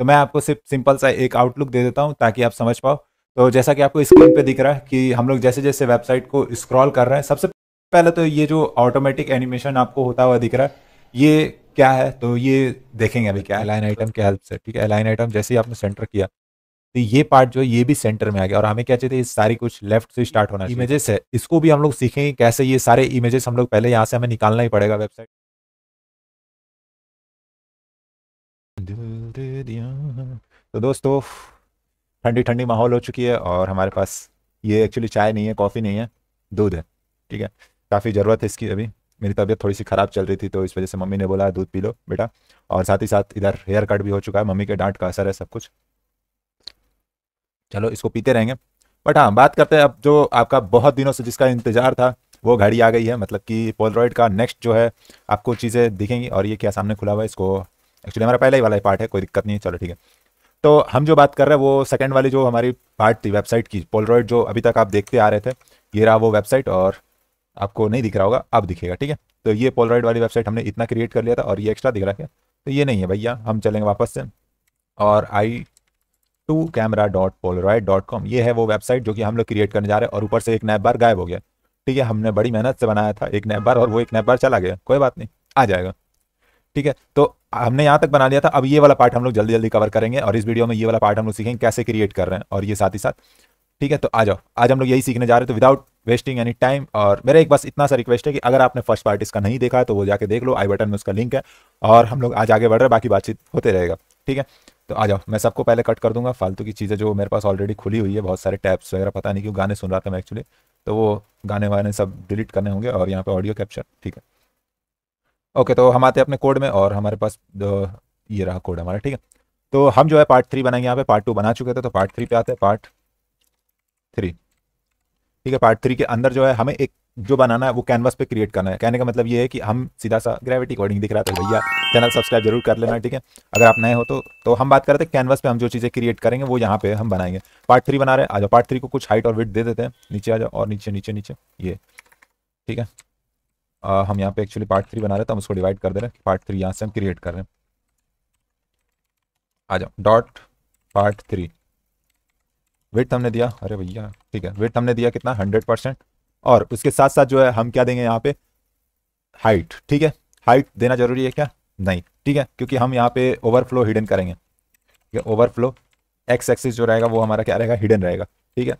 तो मैं आपको सिर्फ सिंपल सा एक आउटलुक दे देता हूँ ताकि आप समझ पाओ तो जैसा कि आपको स्क्रीन पे दिख रहा है कि हम लोग जैसे जैसे वेबसाइट को स्क्रॉल कर रहे हैं सबसे पहले तो ये जो ऑटोमेटिक एनिमेशन आपको होता हुआ दिख रहा है ये क्या है तो ये देखेंगे अभी क्या लाइन आइटम के हेल्प से ठीक है लाइन आइटम जैसे ही आपने सेंटर किया तो ये पार्ट जो है ये भी सेंटर में आ गया और हमें क्या चाहिए ये सारी कुछ लेफ्ट से स्टार्ट होना इमेजेस है इसको भी हम लोग सीखेंगे कैसे ये सारे इमेजेस हम लोग पहले यहाँ से हमें निकालना ही पड़ेगा वेबसाइट दे दिया तो दोस्तों ठंडी ठंडी माहौल हो चुकी है और हमारे पास ये एक्चुअली चाय नहीं है कॉफ़ी नहीं है दूध है ठीक है काफ़ी ज़रूरत है इसकी अभी मेरी तबीयत थोड़ी सी ख़राब चल रही थी तो इस वजह से मम्मी ने बोला दूध पी लो बेटा और साथ ही साथ इधर हेयर कट भी हो चुका है मम्मी के डांट का असर है सब कुछ चलो इसको पीते रहेंगे बट हाँ बात करते हैं अब जो आपका बहुत दिनों से जिसका इंतज़ार था वो घड़ी आ गई है मतलब कि पोलरॉइड का नेक्स्ट जो है आपको चीज़ें दिखेंगी और ये क्या सामने खुला हुआ है इसको एक्चुअली हमारा पहला ही वाला पार्ट है कोई दिक्कत नहीं चलो ठीक है तो हम जो बात कर रहे हैं वो सेकंड वाली जो हमारी पार्ट थी वेबसाइट की पोलरॉइड जो अभी तक आप देखते आ रहे थे ये रहा वो वेबसाइट और आपको नहीं दिख रहा होगा अब दिखेगा ठीक है तो ये पोलरॉइड वाली वेबसाइट हमने इतना क्रिएट कर लिया था और ये एक्स्ट्रा दिख रहा है तो ये नहीं है भैया हम चलेंगे वापस से और I to camera dot Polaroid dot com ये है वो वेबसाइट जो कि हम लोग क्रिएट करने जा रहे हैं और ऊपर से एक नैब बार गायब हो गया ठीक है हमने बड़ी मेहनत से बनाया था एक नैब बार और वो एक नैब बार चला गया कोई बात नहीं आ जाएगा ठीक है तो हमने यहाँ तक बना लिया था अब ये वाला पार्ट हम लोग जल्दी जल्दी कवर करेंगे और इस वीडियो में ये वाला पार्ट हम लोग सीखेंगे कैसे क्रिएट कर रहे हैं और ये साथ ही साथ ठीक है तो आ जाओ आज हम लोग यही सीखने जा रहे हैं तो विदाउट वेस्टिंग एनी टाइम और मेरा एक बस इतना सा रिक्वेस्ट है कि अगर आपने फर्स्ट पार्ट इसका नहीं देखा है तो वो जाके देख लो आई बटन में उसका लिंक है और हम लोग आज आगे बढ़ रहे हैं बाकी बातचीत होते रहेगा ठीक है तो आ जाओ मैं सबको पहले कट कर दूंगा फालतू की चीज़ें जो मेरे पास ऑलरेडी खुली हुई है बहुत सारे टैप्स वगैरह पता नहीं क्यों गाने सुन रहा था मैं एक्चुअली तो वो गाने वाने सब डिलीट करने होंगे और यहाँ पर ऑडियो कैप्चर ठीक है ओके तो हम आते हैं अपने कोड में और हमारे पास ये रहा कोड हमारा ठीक है तो हम जो है पार्ट थ्री बनाएंगे यहाँ पे पार्ट टू बना चुके थे तो पार्ट थ्री पे आते हैं पार्ट थ्री ठीक है पार्ट थ्री के अंदर जो है हमें एक जो बनाना है वो कैनवास पे क्रिएट करना है कहने का मतलब ये है कि हम सीधा सा ग्रेविटी अकॉर्डिंग दिख रहा था भैया चैनल सब्सक्राइब जरूर कर लेना ठीक है अगर आप नए हो तो तो हम बात कर रहे थे कैनवास पे हम जो चीज़ें क्रिएट करेंगे वो यहाँ पे हम बनाएंगे पार्ट थ्री बना रहे हैं आ जाओ पार्ट थ्री को कुछ हाइट और वेट दे देते हैं नीचे आ जाओ और नीचे नीचे नीचे ये ठीक है आ, हम यहाँ पे एक्चुअली पार्ट थ्री बना रहे थे तो हम उसको डिवाइड कर दे रहे हैं पार्ट थ्री यहाँ से हम क्रिएट कर रहे हैं आ जाओ डॉट पार्ट थ्री वेट हमने दिया अरे भैया ठीक है वेट हमने दिया कितना हंड्रेड परसेंट और उसके साथ साथ जो है हम क्या देंगे यहाँ पे हाइट ठीक है हाइट देना जरूरी है क्या नहीं ठीक है क्योंकि हम यहाँ पे ओवरफ्लो हिडन करेंगे ठीक है ओवरफ्लो एक्स एक्सिस जो रहेगा वो हमारा क्या रहेगा हिडन रहेगा ठीक है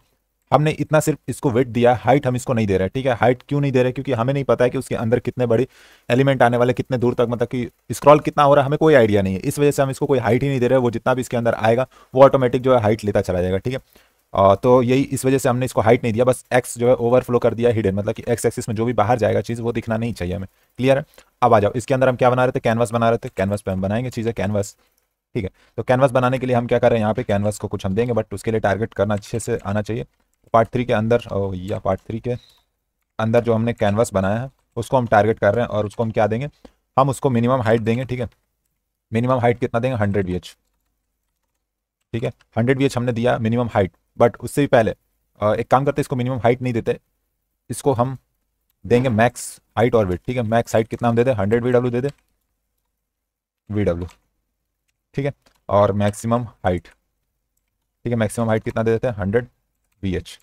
हमने इतना सिर्फ इसको वेट दिया हाइट हम इसको नहीं दे रहे ठीक है हाइट क्यों नहीं दे रहे क्योंकि हमें नहीं पता है कि उसके अंदर कितने बड़े एलिमेंट आने वाले कितने दूर तक मतलब कि स्क्रॉल कितना हो रहा है हमें कोई आइडिया नहीं है इस वजह से हम इसको कोई हाइट ही नहीं दे रहे वो जितना भी इसके अंदर आएगा वो ऑटोमेटिक जो है हाइट लेता चला जाएगा ठीक है तो यही इस वजह से हमने इसको हाइट नहीं दिया बस एक्स जो है ओवरफ्लो कर दिया हिडन मतलब कि एक्स एक्सिस में जो भी बाहर जाएगा चीज़ वो दिखना नहीं चाहिए हमें क्लियर है अब आ जाओ इसके अंदर हम क्या बना रहे थे कैनवास बना रहे थे कैनवास पे हम बनाएंगे चीज़ें कैनवास ठीक है तो कैनवास बनाने के लिए हम क्या कर रहे हैं यहाँ पे कैनवास को कुछ हम देंगे बट उसके लिए टारगेट करना अच्छे से आना चाहिए पार्ट थ्री के अंदर या पार्ट थ्री के अंदर जो हमने कैनवास बनाया है उसको हम टारगेट कर रहे हैं और उसको हम क्या देंगे हम उसको मिनिमम हाइट देंगे ठीक है मिनिमम हाइट कितना देंगे हंड्रेड बी ठीक है हंड्रेड बी हमने दिया मिनिमम हाइट बट उससे भी पहले एक काम करते इसको मिनिमम हाइट नहीं देते इसको हम देंगे मैक्स हाइट और वेट ठीक है मैक्स हाइट कितना हम दे दें हंड्रेड वी डब्ल्यू दे दें वी डब्ल्यू ठीक है और मैक्सिमम हाइट ठीक है मैक्सिमम हाइट कितना दे देते हैं हंड्रेड वी एच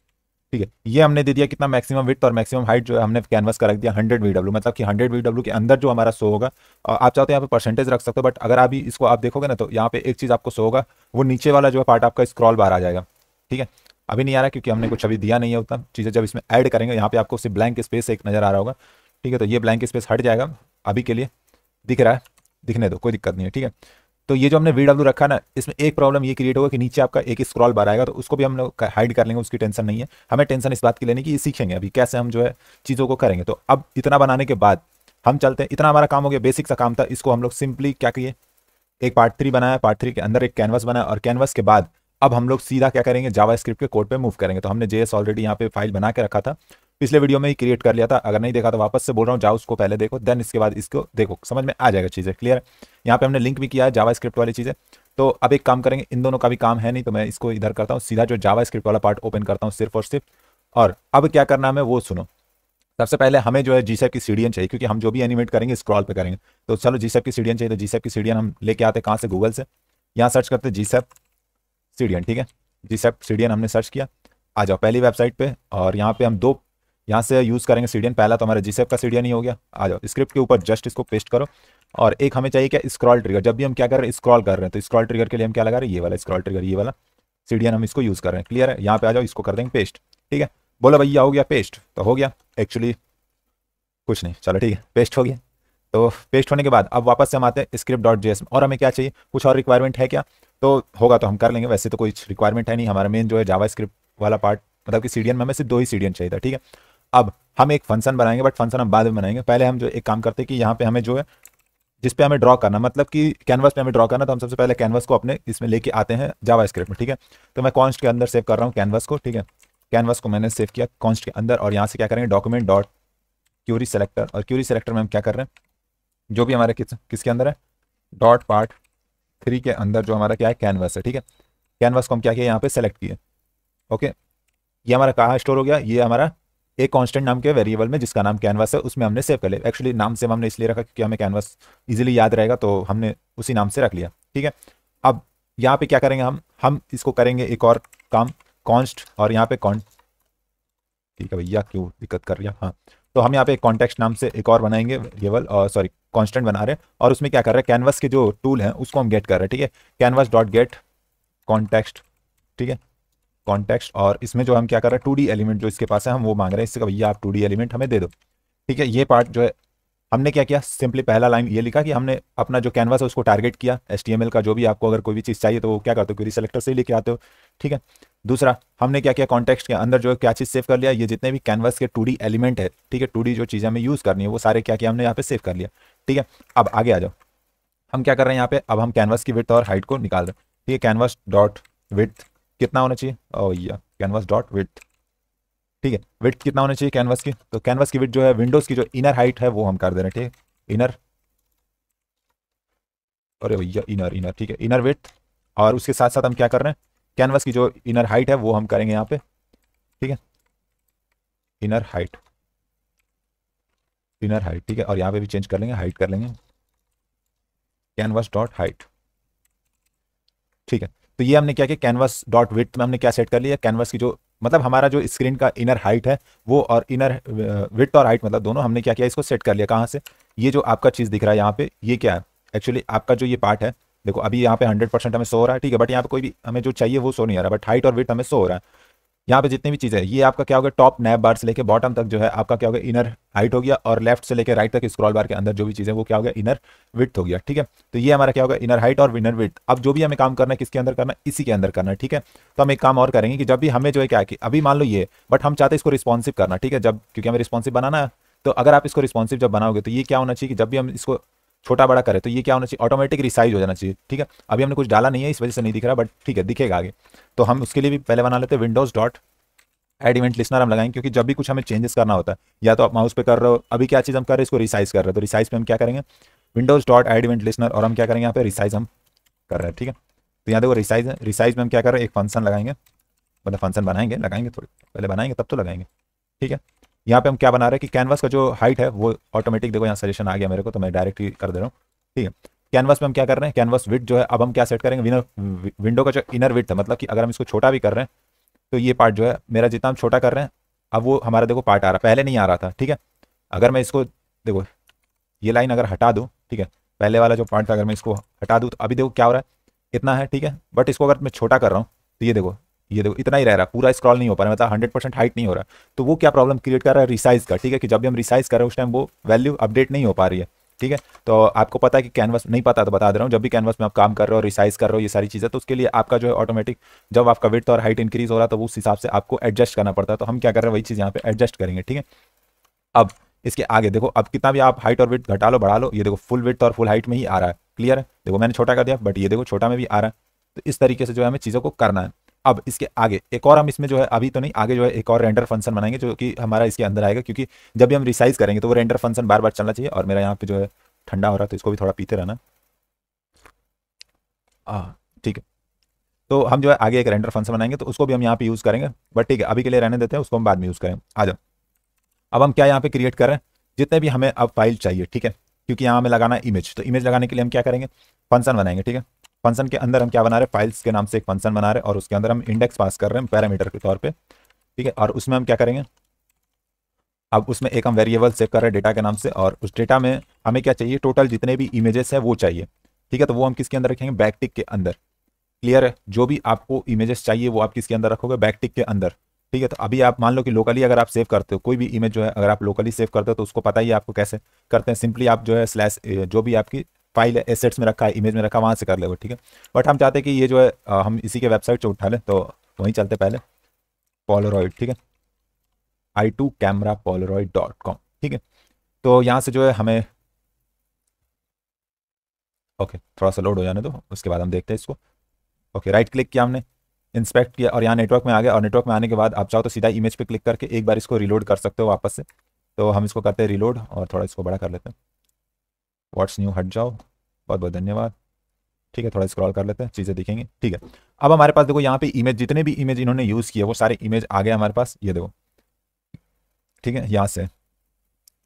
ठीक है ये हमने दे दिया कितना मैक्सिमम विथ और मैक्सिमम हाइट जो है हमने कैनवस का रख दिया हंड्रेड वी डब्ल्यू मतलब कि हंड्रेड वी डब्ल्यू के अंदर जो हमारा शो होगा आप चाहते हो यहाँ पे परसेंटेज रख सकते हो बट अगर आप इसको आप देखोगे ना तो यहाँ पे एक चीज़ आपको शो होगा वो नीचे वाला जो है पार्ट आपका स्क्रॉल बाहर आ जाएगा ठीक है अभी नहीं आ रहा क्योंकि हमने कुछ अभी दिया नहीं है उतना चीज़ें जब इसमें ऐड करेंगे यहाँ पे आपको सिर्फ ब्लैंक स्पेस एक नज़र आ रहा होगा ठीक है तो ये ब्लैंक स्पेस हट जाएगा अभी के लिए दिख रहा है दिखने दो कोई दिक्कत नहीं है ठीक है तो ये जो हमने वी डब्ल्यू रखा ना इसमें एक प्रॉब्लम ये क्रिएट होगा कि नीचे आपका एक स्क्रॉल बार आएगा तो उसको भी हम लोग हाइड कर लेंगे उसकी टेंशन नहीं है हमें टेंशन इस बात की लेने की ये सीखेंगे अभी कैसे हम जो है चीज़ों को करेंगे तो अब इतना बनाने के बाद हम चलते हैं इतना हमारा काम हो गया बेसिक सा काम था इसको हम लोग सिंपली क्या किए एक पार्ट थ्री बनाया पार्ट थ्री के अंदर एक कैनवस बनाया और कैनवस के बाद अब हम लोग सीधा क्या करेंगे जावा स्क्रिप्ट के कोड पर मूव करेंगे तो हमने एस ऑलरेडी यहाँ पे फाइल बना के रखा था पिछले वीडियो में ही क्रिएट कर लिया था अगर नहीं देखा तो वापस से बोल रहा हूँ जाओ उसको पहले देखो देन इसके बाद इसको देखो समझ में आ जाएगा चीज़ें क्लियर है यहाँ पे हमने लिंक भी किया है जावा स्क्रिप्ट वाली चीज़ें तो अब एक काम करेंगे इन दोनों का भी काम है नहीं तो मैं इसको इधर करता हूँ सीधा जो जावा स्क्रिप्ट वाला पार्ट ओपन करता हूँ सिर्फ और सिर्फ और अब क्या करना है वो सुनो सबसे पहले हमें जो है जी की सीडियन चाहिए क्योंकि हम जो भी एनिमेट करेंगे स्क्रॉल पे करेंगे तो चलो जी की सीडियन चाहिए तो जी की सीडियन हम लेके आते कहाँ से गूगल से यहाँ सर्च करते जी सीडियन ठीक है जी सीडियन हमने सर्च किया आ जाओ पहली वेबसाइट पे और यहाँ पे हम दो यहाँ से यूज़ करेंगे सीडियन पहला तो हमारा जी e का सीडियन ही हो गया आ जाओ स्क्रिप्ट के ऊपर जस्ट इसको पेस्ट करो और एक हमें चाहिए क्या स्क्रॉल ट्रिगर जब भी हम क्या कर रहे हैं स्क्रॉल कर रहे हैं तो स्क्रॉल ट्रिगर के लिए हम क्या लगा रहे हैं ये वाला स्क्रॉल ट्रिगर ये वाला सीडियन हम इसको यूज़ कर रहे हैं क्लियर है यहाँ पे आ जाओ इसको कर देंगे पेस्ट ठीक है बोलो भैया हो गया पेस्ट तो हो गया एक्चुअली कुछ नहीं चलो ठीक है पेस्ट हो गया तो पेस्ट होने के बाद अब वापस से हम आते हैं स्क्रिप्ट डॉट जेएस और हमें क्या चाहिए कुछ और रिक्वायरमेंट है क्या तो होगा तो हम कर लेंगे वैसे तो कोई रिक्वायरमेंट है नहीं हमारा मेन जो है जावा स्क्रिप्ट वाला पार्ट मतलब कि सीडियन में हमें सिर्फ दो ही सीडियन चाहिए था ठीक है अब हम एक फंक्शन बनाएंगे बट फंक्शन हम बाद में बनाएंगे पहले हम जो एक काम करते हैं कि यहाँ पे हमें जो है जिस पे हमें ड्रॉ करना मतलब कि कैनवस पे हमें ड्रॉ करना तो हम सबसे पहले कैनवस को अपने इसमें लेके आते हैं जावा स्क्रिप्ट में ठीक है तो मैं कॉन्स्ट के अंदर सेव कर रहा हूँ कैनवस को ठीक है कैनवस को मैंने सेव किया कॉन्स्ट के अंदर और यहाँ से क्या करेंगे डॉक्यूमेंट डॉट क्यूरी सेलेक्टर और क्यूरी सेलेक्टर में हम क्या कर रहे हैं जो भी हमारे किस किसके अंदर है डॉट पार्ट थ्री के अंदर जो हमारा क्या है कैनवस है ठीक है कैनवस को हम क्या किया यहाँ पे सेलेक्ट किए ओके ये हमारा कहाँ स्टोर हो गया ये हमारा एक कांस्टेंट नाम के वेरिएबल में जिसका नाम कैनवास है उसमें हमने सेव कर लिया एक्चुअली नाम सेव हमने इसलिए रखा क्योंकि हमें कैनवास इजीली याद रहेगा तो हमने उसी नाम से रख लिया ठीक है अब यहाँ पे क्या करेंगे हम हम इसको करेंगे एक और काम कॉन्स्ट और यहाँ पे कॉन्ट ठीक है भैया क्यों दिक्कत कर रही है हाँ तो हम यहाँ पे कॉन्टेक्स्ट नाम से एक और बनाएंगे वेरिएबल और सॉरी कॉन्स्टेंट बना रहे हैं और उसमें क्या कर रहे हैं कैनवास के जो टूल हैं उसको हम गेट कर रहे हैं ठीक है कैनवास डॉट गेट कॉन्टेक्स्ट ठीक है कॉन्टेक्स्ट और इसमें जो हम क्या कर रहे हैं टू एलिमेंट जो इसके पास है हम वो मांग रहे हैं इससे भैया आप टू एलिमेंट हमें दे दो ठीक है ये पार्ट जो है हमने क्या किया सिंपली पहला लाइन ये लिखा कि हमने अपना जो कैनवास है उसको टारगेट किया एस का जो भी आपको अगर कोई भी चीज़ चाहिए तो वो क्या करते हो क्वेरी सेलेक्टर से लेके आते हो ठीक है दूसरा हमने क्या किया कॉन्टेक्स्ट के अंदर जो क्या चीज़ सेव कर लिया ये जितने भी कैनवास के टू एलिमेंट है ठीक है टू जो चीज़ें हमें यूज़ करनी है वो सारे क्या किया हमने यहाँ पे सेव कर लिया ठीक है अब आगे आ जाओ हम क्या कर रहे हैं यहाँ पे अब हम कैनवास की विथ और हाइट को निकाल रहे हैं ठीक है कैनवास डॉट विथ कितना होना चाहिए ओ कैनवास डॉट विथ ठीक है विथ कितना होना चाहिए कैनवास की तो कैनवास की विथ जो है विंडोज की जो इनर हाइट है वो हम कर दे रहे हैं ठीक है इनर अरे भैया इनर इनर ठीक है इनर विथ और उसके साथ साथ हम क्या कर रहे हैं कैनवास की जो इनर हाइट है वो हम करेंगे यहाँ पे ठीक है इनर हाइट इनर हाइट ठीक है और यहाँ पे भी चेंज कर लेंगे हाइट कर लेंगे कैनवास डॉट हाइट ठीक है तो ये हमने क्या किया कैनवास डॉट विथ में हमने क्या सेट कर लिया कैनवास की जो मतलब हमारा जो स्क्रीन का इनर हाइट है वो और इनर विथ uh, और हाइट मतलब दोनों हमने क्या किया इसको सेट कर लिया कहाँ से ये जो आपका चीज़ दिख रहा है यहाँ पे ये क्या है एक्चुअली आपका जो ये पार्ट है देखो अभी यहाँ पे हंड्रेड परसेंट हमें सो हो रहा है ठीक है बट यहाँ पे कोई भी हमें जो चाहिए वो सो नहीं आ रहा बट हाइट और विथ हमें सो हो रहा है यहाँ पे जितनी भी चीज़ें ये आपका क्या होगा टॉप नैब बार से लेकर बॉटम तक जो है आपका क्या होगा इनर हाइट हो गया और लेफ्ट से लेकर राइट तक स्क्रॉल बार के अंदर जो भी चीज़ें वो क्या होगा इनर विथ हो गया ठीक है तो ये हमारा क्या होगा इनर हाइट और इनर विथ अब जो भी हमें काम करना है किसके अंदर करना इसी के अंदर करना है ठीक है तो हम एक काम और करेंगे कि जब भी हमें जो है क्या कि अभी मान लो ये बट हम चाहते हैं इसको रिस्पॉन्सिव करना ठीक है जब क्योंकि हमें रिस्पॉन्सिव बनाना है तो अगर आप इसको रिस्पॉन्सिव जब बनाओगे तो ये क्या होना चाहिए कि जब भी हम इसको छोटा बड़ा करे तो ये क्या होना चाहिए ऑटोमेटिक रिसाइज हो जाना चाहिए ठीक है अभी हमने कुछ डाला नहीं है इस वजह से नहीं दिख रहा बट ठीक है दिखेगा आगे तो हम उसके लिए भी पहले बना लेते हैं windows dot add event listener हम लगाएंगे क्योंकि जब भी कुछ हमें चेंजेस करना होता है या तो आप माउस पे कर रहे हो अभी क्या चीज़ हम कर रहे हैं इसको रिसाइज कर रहे हो तो रिसाइज पे हम क्या करेंगे windows dot add event listener और हम क्या करेंगे यहाँ पे रिसाइज हम कर रहे हैं ठीक है तो यहाँ देखो रिसाइज रिसाइज में हम क्या कर रहे हैं एक फंक्शन लगाएंगे मतलब फंक्शन बनाएंगे लगाएंगे थोड़ी पहले बनाएंगे तब तो लगाएंगे ठीक है यहाँ पे हम क्या बना रहे हैं कि कैनवास का जो हाइट है वो ऑटोमेटिक देखो यहाँ सजेशन आ गया मेरे को तो मैं डायरेक्ट ही कर दे रहा हूँ ठीक है कैनवास में हम क्या कर रहे हैं कैनवास विथ जो है अब हम क्या सेट करेंगे विनर विंडो का जो इनर विथ है मतलब कि अगर हम इसको छोटा भी कर रहे हैं तो ये पार्ट जो है मेरा जितना हम छोटा कर रहे हैं अब वो हमारा देखो पार्ट आ रहा पहले नहीं आ रहा था ठीक है अगर मैं इसको देखो ये लाइन अगर हटा दूँ ठीक है पहले वाला जो पार्ट था अगर मैं इसको हटा दूँ तो अभी देखो क्या हो रहा है इतना है ठीक है बट इसको अगर मैं छोटा कर रहा हूँ तो ये देखो ये देखो इतना ही रह रहा है पूरा स्क्रॉल नहीं हो पा रहा मतलब हंड्रेड परसेंट हाइट नहीं हो रहा तो वो क्या प्रॉब्लम क्रिएट कर रहा है रिसाइज का ठीक है कि जब भी हम रिसाइज कर रहे हैं उस टाइम वो वैल्यू अपडेट नहीं हो पा रही है ठीक है तो आपको पता है कि कैनवस नहीं पता तो बता दे रहा हूँ जब भी कैनवस में आप काम कर रहे हो रिसाइज कर रहे हो ये सारी चीज़ें तो उसके लिए आपका जो है ऑटोमेटिक जब आपका विथ और हाइट इंक्रीज हो रहा है तो उस हिसाब से आपको एडजस्ट करना पड़ता है तो हम क्या कर रहे हैं वही चीज़ यहाँ पे एडजस्ट करेंगे ठीक है अब इसके आगे देखो अब कितना भी आप हाइट और विथ घटा लो बढ़ा लो ये देखो फुल विथ और फुल हाइट में ही आ रहा है क्लियर है देखो मैंने छोटा कर दिया बट ये देखो छोटा में भी आ रहा है तो इस तरीके से जो है हमें चीज़ों को करना है अब इसके आगे एक और हम इसमें जो है अभी तो नहीं आगे जो है एक और रेंडर फंक्शन बनाएंगे जो कि हमारा इसके अंदर आएगा क्योंकि जब भी हम रिसाइज करेंगे तो वो रेंडर फंक्शन बार बार चलना चाहिए और मेरा यहाँ पे जो है ठंडा हो रहा है तो इसको भी थोड़ा पीते रहना हाँ, ठीक है तो हम जो है आगे एक रेंडर फंक्शन बनाएंगे तो उसको भी हम यहाँ पे यूज़ करेंगे बट ठीक है अभी के लिए रहने देते हैं उसको हम बाद में यूज़ करेंगे आ जाओ अब हम क्या यहाँ पे क्रिएट कर रहे हैं जितने भी हमें अब फाइल चाहिए ठीक है क्योंकि यहाँ हमें लगाना इमेज तो इमेज लगाने के लिए हम क्या करेंगे फंक्शन बनाएंगे ठीक है फंक्शन के अंदर हम क्या बना रहे हैं फाइल्स के नाम से एक फंक्शन बना रहे हैं और उसके अंदर हम इंडेक्स पास कर रहे हैं पैरामीटर के तौर पर ठीक है और उसमें हम क्या करेंगे अब उसमें एक हम वेरिएबल सेव कर रहे हैं डेटा के नाम से और उस डेटा में हमें क्या चाहिए टोटल जितने भी इमेजेस हैं वो चाहिए ठीक है तो वो हम किसके अंदर रखेंगे बैकटिक के अंदर क्लियर है जो भी आपको इमेजेस चाहिए वो आप किसके अंदर रखोगे बैकटिक के अंदर ठीक है तो अभी आप मान लो कि लोकली अगर आप सेव करते हो कोई भी इमेज जो है अगर आप लोकली सेव करते हो तो उसको पता ही आपको कैसे करते हैं सिंपली आप जो है स्लैश जो भी आपकी फाइल एसेट्स में रखा है इमेज में रखा है वहाँ से कर ले वो ठीक है बट हम चाहते हैं कि ये जो है हम इसी के वेबसाइट से उठा लें तो वहीं चलते पहले पोलोरॉयड ठीक है I to camera Polaroid dot com ठीक है तो यहाँ से जो है हमें ओके थोड़ा सा लोड हो जाने दो उसके बाद हम देखते हैं इसको ओके राइट क्लिक किया हमने इंस्पेक्ट किया और यहाँ नेटवर्क में आ गया और नेटवर्क में आने के बाद आप चाहो तो सीधा इमेज पे क्लिक करके एक बार इसको रिलोड कर सकते हो वापस से तो हम इसको करते हैं रिलोड और थोड़ा इसको बड़ा कर लेते हैं व्हाट्स न्यू हट जाओ बहुत बहुत धन्यवाद ठीक है थोड़ा स्क्रॉल कर लेते हैं चीज़ें दिखेंगे ठीक है अब हमारे पास देखो यहाँ पे इमेज जितने भी इमेज इन्होंने यूज़ किए वो सारे इमेज आ गए हमारे पास ये देखो ठीक है यहाँ से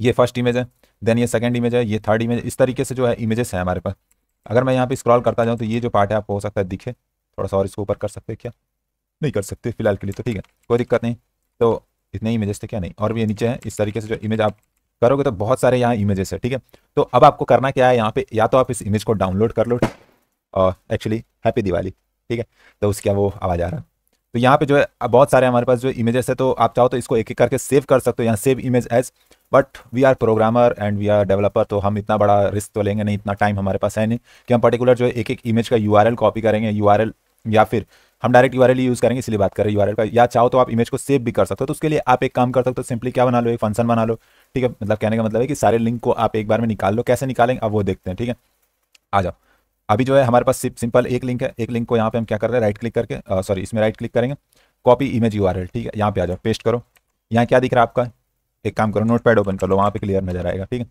ये फर्स्ट इमेज है देन ये सेकेंड इमेज है ये थर्ड इमेज इस तरीके से जो है इमेजेस हैं हमारे पास अगर मैं यहाँ पे स्क्रॉल करता जाऊँ तो ये जो पार्ट है आपको हो सकता है दिखे थोड़ा सा और इसको ऊपर कर सकते क्या नहीं कर सकते फिलहाल के लिए तो ठीक है कोई दिक्कत नहीं तो इतने इमेजेस थे क्या नहीं और भी ये नीचे है इस तरीके से जो इमेज आप करोगे तो बहुत सारे यहाँ इमेजेस है ठीक है तो अब आपको करना क्या है यहाँ पे या तो आप इस इमेज को डाउनलोड कर लो एक्चुअली हैप्पी दिवाली ठीक है तो उसका वो आवाज़ आ रहा है तो यहाँ पे जो है बहुत सारे हमारे पास जो इमेजेस है तो आप चाहो तो इसको एक एक करके सेव कर सकते हो यहाँ save image as but we are programmer and we are developer तो हम इतना बड़ा रिस्क तो लेंगे नहीं इतना टाइम हमारे पास है नहीं कि हम पर्टिकुलर जो है एक एक इमेज का यू कॉपी करेंगे यू या फिर हम डायरेक्ट यू यूज़ करेंगे इसलिए बात कर रहे हैं यू का या चाहो तो आप इमेज को सेव भी कर सकते हो तो उसके लिए आप एक काम कर सकते हो सिंपली क्या बना लो एक फंक्शन बना लो ठीक है मतलब कहने का मतलब है कि सारे लिंक को आप एक बार में निकाल लो कैसे निकालेंगे अब वो देखते हैं ठीक है आ जाओ अभी जो है हमारे पास सिंपल एक लिंक है एक लिंक को यहाँ पे हम क्या कर रहे हैं राइट क्लिक करके सॉरी इसमें राइट क्लिक करेंगे कॉपी इमेज यू ठीक है यहाँ पे आ जाओ पेस्ट करो यहाँ क्या दिख रहा है आपका एक काम करो नोट ओपन कर लो वहाँ पे क्लियर नजर आएगा ठीक है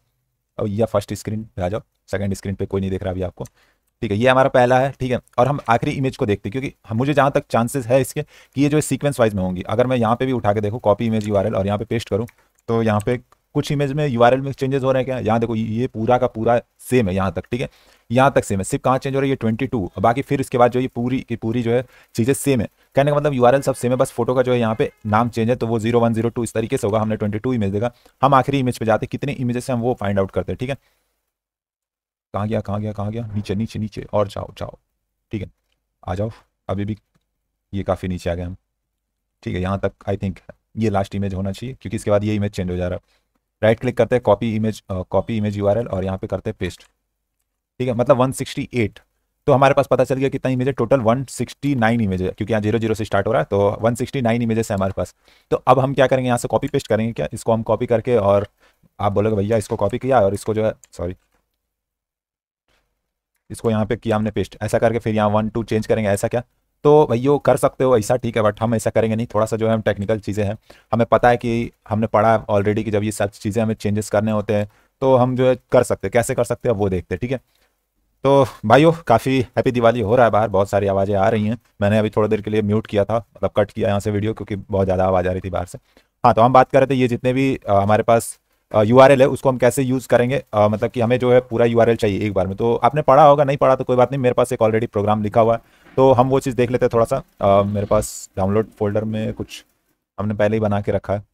अब यह फर्स्ट स्क्रीन पे आ जाओ सेकंड स्क्रीन पे कोई नहीं दिख रहा अभी आपको ठीक है ये हमारा पहला है ठीक है और हम आखिरी इमेज को देखते हैं क्योंकि हम मुझे जहाँ तक चांसेस है इसके कि ये जो सीक्वेंस वाइज में होंगी अगर मैं यहाँ पे भी उठा के देखूँ कॉपी इमेज यू और यहाँ पे पेस्ट करूँ तो यहाँ पे कुछ इमेज में यू में चेंजेस हो रहे हैं क्या यहाँ देखो ये पूरा का पूरा सेम है यहाँ तक ठीक है यहाँ तक सेम है सिर्फ कहाँ चेंज हो रहा है ये ट्वेंटी टू बाकी फिर इसके बाद जो ये पूरी की पूरी जो है चीज़ें सेम है कहने का मतलब यू सब सेम है बस फोटो का जो है यहाँ पे नाम चेंज है तो वो जीरो वन जीरो टू इस तरीके से होगा हमने ट्वेंटी टू इमेज देखा हम आखिरी इमेज पे जाते कितने इमेजेस से हम वो फाइंड आउट करते हैं ठीक है कहाँ गया कहाँ गया कहाँ गया नीचे नीचे नीचे और जाओ जाओ ठीक है आ जाओ अभी भी ये काफ़ी नीचे आ गए हम ठीक है यहाँ तक आई थिंक ये लास्ट इमेज होना चाहिए क्योंकि इसके बाद ये इमेज चेंज हो जा रहा है राइट क्लिक करते हैं copy image copy image you और यहाँ पे करते हैं पेस्ट ठीक है मतलब 168 तो हमारे पास पता चल गया कितना इमेज है टोटल 169 इमेज है क्योंकि यहाँ जीरो जीरो से स्टार्ट हो रहा है तो 169 इमेजेस है हमारे पास तो अब हम क्या करेंगे यहाँ से कॉपी पेस्ट करेंगे क्या इसको हम कॉपी करके और आप बोलोगे भैया इसको कॉपी किया और इसको जो है सॉरी इसको यहाँ पे किया हमने पेस्ट ऐसा करके फिर यहाँ वन टू चेंज करेंगे ऐसा क्या तो भैया कर सकते हो ऐसा ठीक है बट हम ऐसा करेंगे नहीं थोड़ा सा जो है हम टेक्निकल चीज़ें हैं हमें पता है कि हमने पढ़ा है ऑलरेडी कि जब ये सब चीज़ें हमें चेंजेस करने होते हैं तो हम जो है कर सकते हैं कैसे कर सकते हैं वो देखते हैं ठीक है तो भाइयों काफ़ी हैप्पी दिवाली हो रहा है बाहर बहुत सारी आवाज़ें आ रही हैं मैंने अभी थोड़ी देर के लिए म्यूट किया था मतलब कट किया यहाँ से वीडियो क्योंकि बहुत ज़्यादा आवाज़ आ रही थी बाहर से हाँ तो हम बात कर रहे थे ये जितने भी हमारे पास यू है उसको हम कैसे यूज़ करेंगे आ, मतलब कि हमें जो है पूरा यू चाहिए एक बार में तो आपने पढ़ा होगा नहीं पढ़ा तो कोई बात नहीं मेरे पास एक ऑलरेडी प्रोग्राम लिखा हुआ है तो हम वो चीज़ देख लेते हैं थोड़ा सा आ, मेरे पास डाउनलोड फोल्डर में कुछ हमने पहले ही बना के रखा है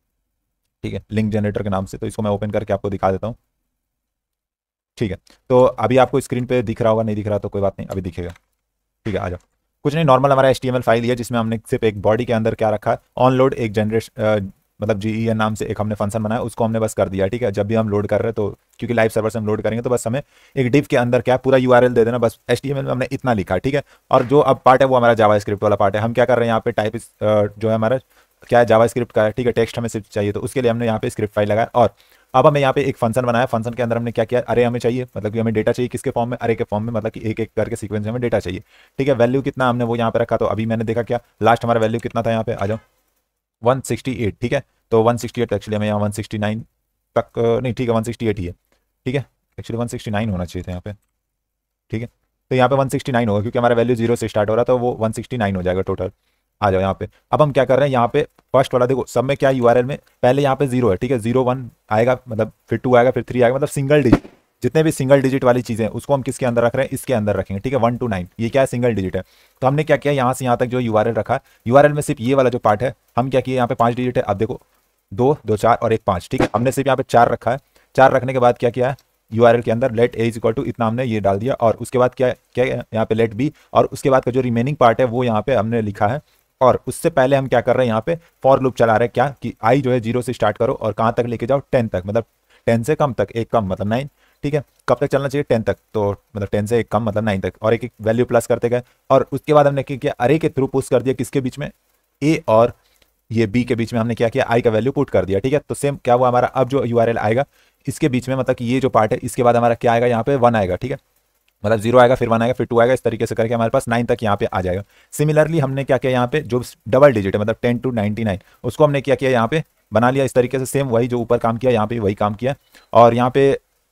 ठीक है लिंक जनरेटर के नाम से तो इसको मैं ओपन करके आपको दिखा देता हूँ ठीक है तो अभी आपको स्क्रीन पे दिख रहा होगा नहीं दिख रहा तो कोई बात नहीं अभी दिखेगा ठीक है आ जाओ कुछ नहीं नॉर्मल हमारा एच फाइल है जिसमें हमने सिर्फ एक बॉडी के अंदर क्या रखा है ऑनलोड एक जनरेशन मतलब जी ई e नाम से एक हमने फंक्शन बनाया उसको हमने बस कर दिया ठीक है जब भी हम लोड कर रहे हैं तो क्योंकि लाइव सर्वर से हम लोड करेंगे तो बस हमें एक डिप के अंदर क्या पूरा यू दे देना बस एच में हमने इतना लिखा ठीक है और जो अब पार्ट है वो हमारा जावा स्क्रिप्ट वाला पार्ट है हम क्या कर रहे हैं यहाँ पे टाइप जो है हमारा क्या है जावा स्क्रिप्ट का है ठीक है टेक्स्ट हमें सिर्फ चाहिए तो उसके लिए हमने यहाँ पे स्क्रिप्ट फाइल लगाया और अब हमें यहाँ पे एक फंक्शन बनाया फंक्शन के अंदर हमने क्या किया अरे हमें चाहिए मतलब कि हमें डेटा चाहिए किसके फॉर्म में अरे के फॉर्म में मतलब कि एक एक करके सीक्वेंस में डेटा चाहिए ठीक है वैल्यू कितना हमने वो यहाँ पे रखा तो अभी मैंने देखा क्या लास्ट हमारा वैल्यू कितना था यहाँ पे आ जाओ 168 ठीक है तो 168 एक्चुअली हमें यहाँ नाइन तक नहीं ठीक है 168 ही है ठीक है एक्चुअली 169 होना चाहिए था यहाँ पे ठीक है तो यहाँ पे 169 होगा क्योंकि हमारा वैल्यू जीरो से स्टार्ट हो रहा था तो वो 169 हो जाएगा टोटल आ जाओ यहाँ पे अब हम क्या कर रहे हैं यहाँ पे फर्स्ट वाला देखो सब में क्या यू में पहले यहाँ पे जीरो है ठीक है जीरो वन आएगा मतलब फिर टू आएगा फिर थ्री आएगा मतलब सिंगल डिजिट जितने भी सिंगल डिजिट वाली चीज़ें उसको हम किसके अंदर रख रहे हैं इसके अंदर रखेंगे ठीक है वन टू नाइन ये क्या है सिंगल डिजिट है तो हमने क्या किया यहाँ से यहाँ तक जो यू रखा यू में सिर्फ ये वाला जो पार्ट है हम क्या किया यहाँ पे पाँच डिजिट है अब देखो दो दो चार और एक पाँच ठीक है हमने सिर्फ यहाँ पे चार रखा है चार रखने के बाद क्या किया है यू के अंदर let a is equal to इतना हमने ये डाल दिया और उसके बाद क्या क्या यहाँ पे लेट बी और उसके बाद का जो रिमेनिंग पार्ट है वो यहाँ पे हमने लिखा है और उससे पहले हम क्या कर रहे हैं यहाँ पे फॉर लूप चला रहे हैं क्या कि आई जो है जीरो से स्टार्ट करो और कहाँ तक लेके जाओ टेन तक मतलब टेन से कम तक एक कम मतलब नाइन ठीक है कब तक चलना चाहिए टेन तक तो मतलब टेन से एक कम मतलब नाइन तक और एक एक वैल्यू प्लस करते गए और उसके बाद हमने क्या किया अरे के थ्रू पुस्ट कर दिया किसके बीच में ए और ये बी के बीच में हमने क्या किया आई का वैल्यू पुट कर दिया ठीक है तो सेम क्या हुआ हमारा अब जो यू आएगा इसके बीच में मतलब ये जो पार्ट है इसके बाद हमारा क्या आएगा यहाँ पे वन आएगा ठीक है मतलब जीरो आएगा फिर वन आएगा फिर टू आएगा इस तरीके से करके हमारे पास नाइन तक यहाँ पे आ जाएगा सिमिलरली हमने क्या किया यहाँ पे जो डबल डिजिट है मतलब टेन टू नाइनटी नाइन उसको हमने क्या किया यहाँ पे बना लिया इस तरीके से सेम वही जो ऊपर काम किया यहाँ पे वही काम किया और यहाँ पे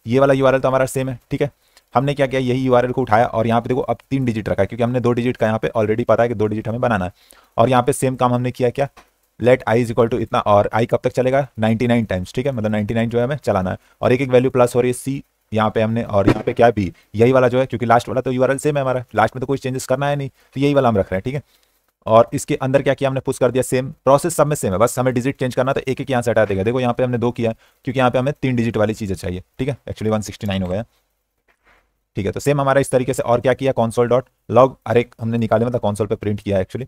ये वाला यू तो हमारा सेम है ठीक है हमने क्या किया यही यू को उठाया और यहाँ पे देखो अब तीन डिजिट रखा है क्योंकि हमने दो डिजिट का यहाँ पे ऑलरेडी पता है कि दो डिजिट हमें बनाना है और यहाँ पे सेम काम हमने किया क्या let I is equal to इतना और आई कब तक चलेगा 99 टाइम्स ठीक है मतलब 99 जो है हमें चलाना है और एक एक वैल्यू प्लस हो रही है सी यहाँ पे हमने और यहाँ पे क्या बी यही वाला जो है क्योंकि लास्ट वाला तो यू सेम है हमारा लास्ट में तो कोई चेंजेस करना है नहीं तो यही वाला हम रख रहे हैं ठीक है और इसके अंदर क्या किया हमने पुश कर दिया सेम प्रोसेस सब में सेम है बस हमें डिजिट चेंज करना तो एक एक यहाँ से हटा देगा देखो यहाँ पे हमने दो किया क्योंकि यहाँ पे हमें तीन डिजिट वाली चीज़ें चाहिए ठीक है एक्चुअली वन सिक्सटी नाइन हो गया ठीक है तो सेम हमारा इस तरीके से और क्या किया कॉन्सोल डॉट लॉग हर एक हमने निकाले मतलब कॉन्सोल पर प्रिंट किया एक्चुअली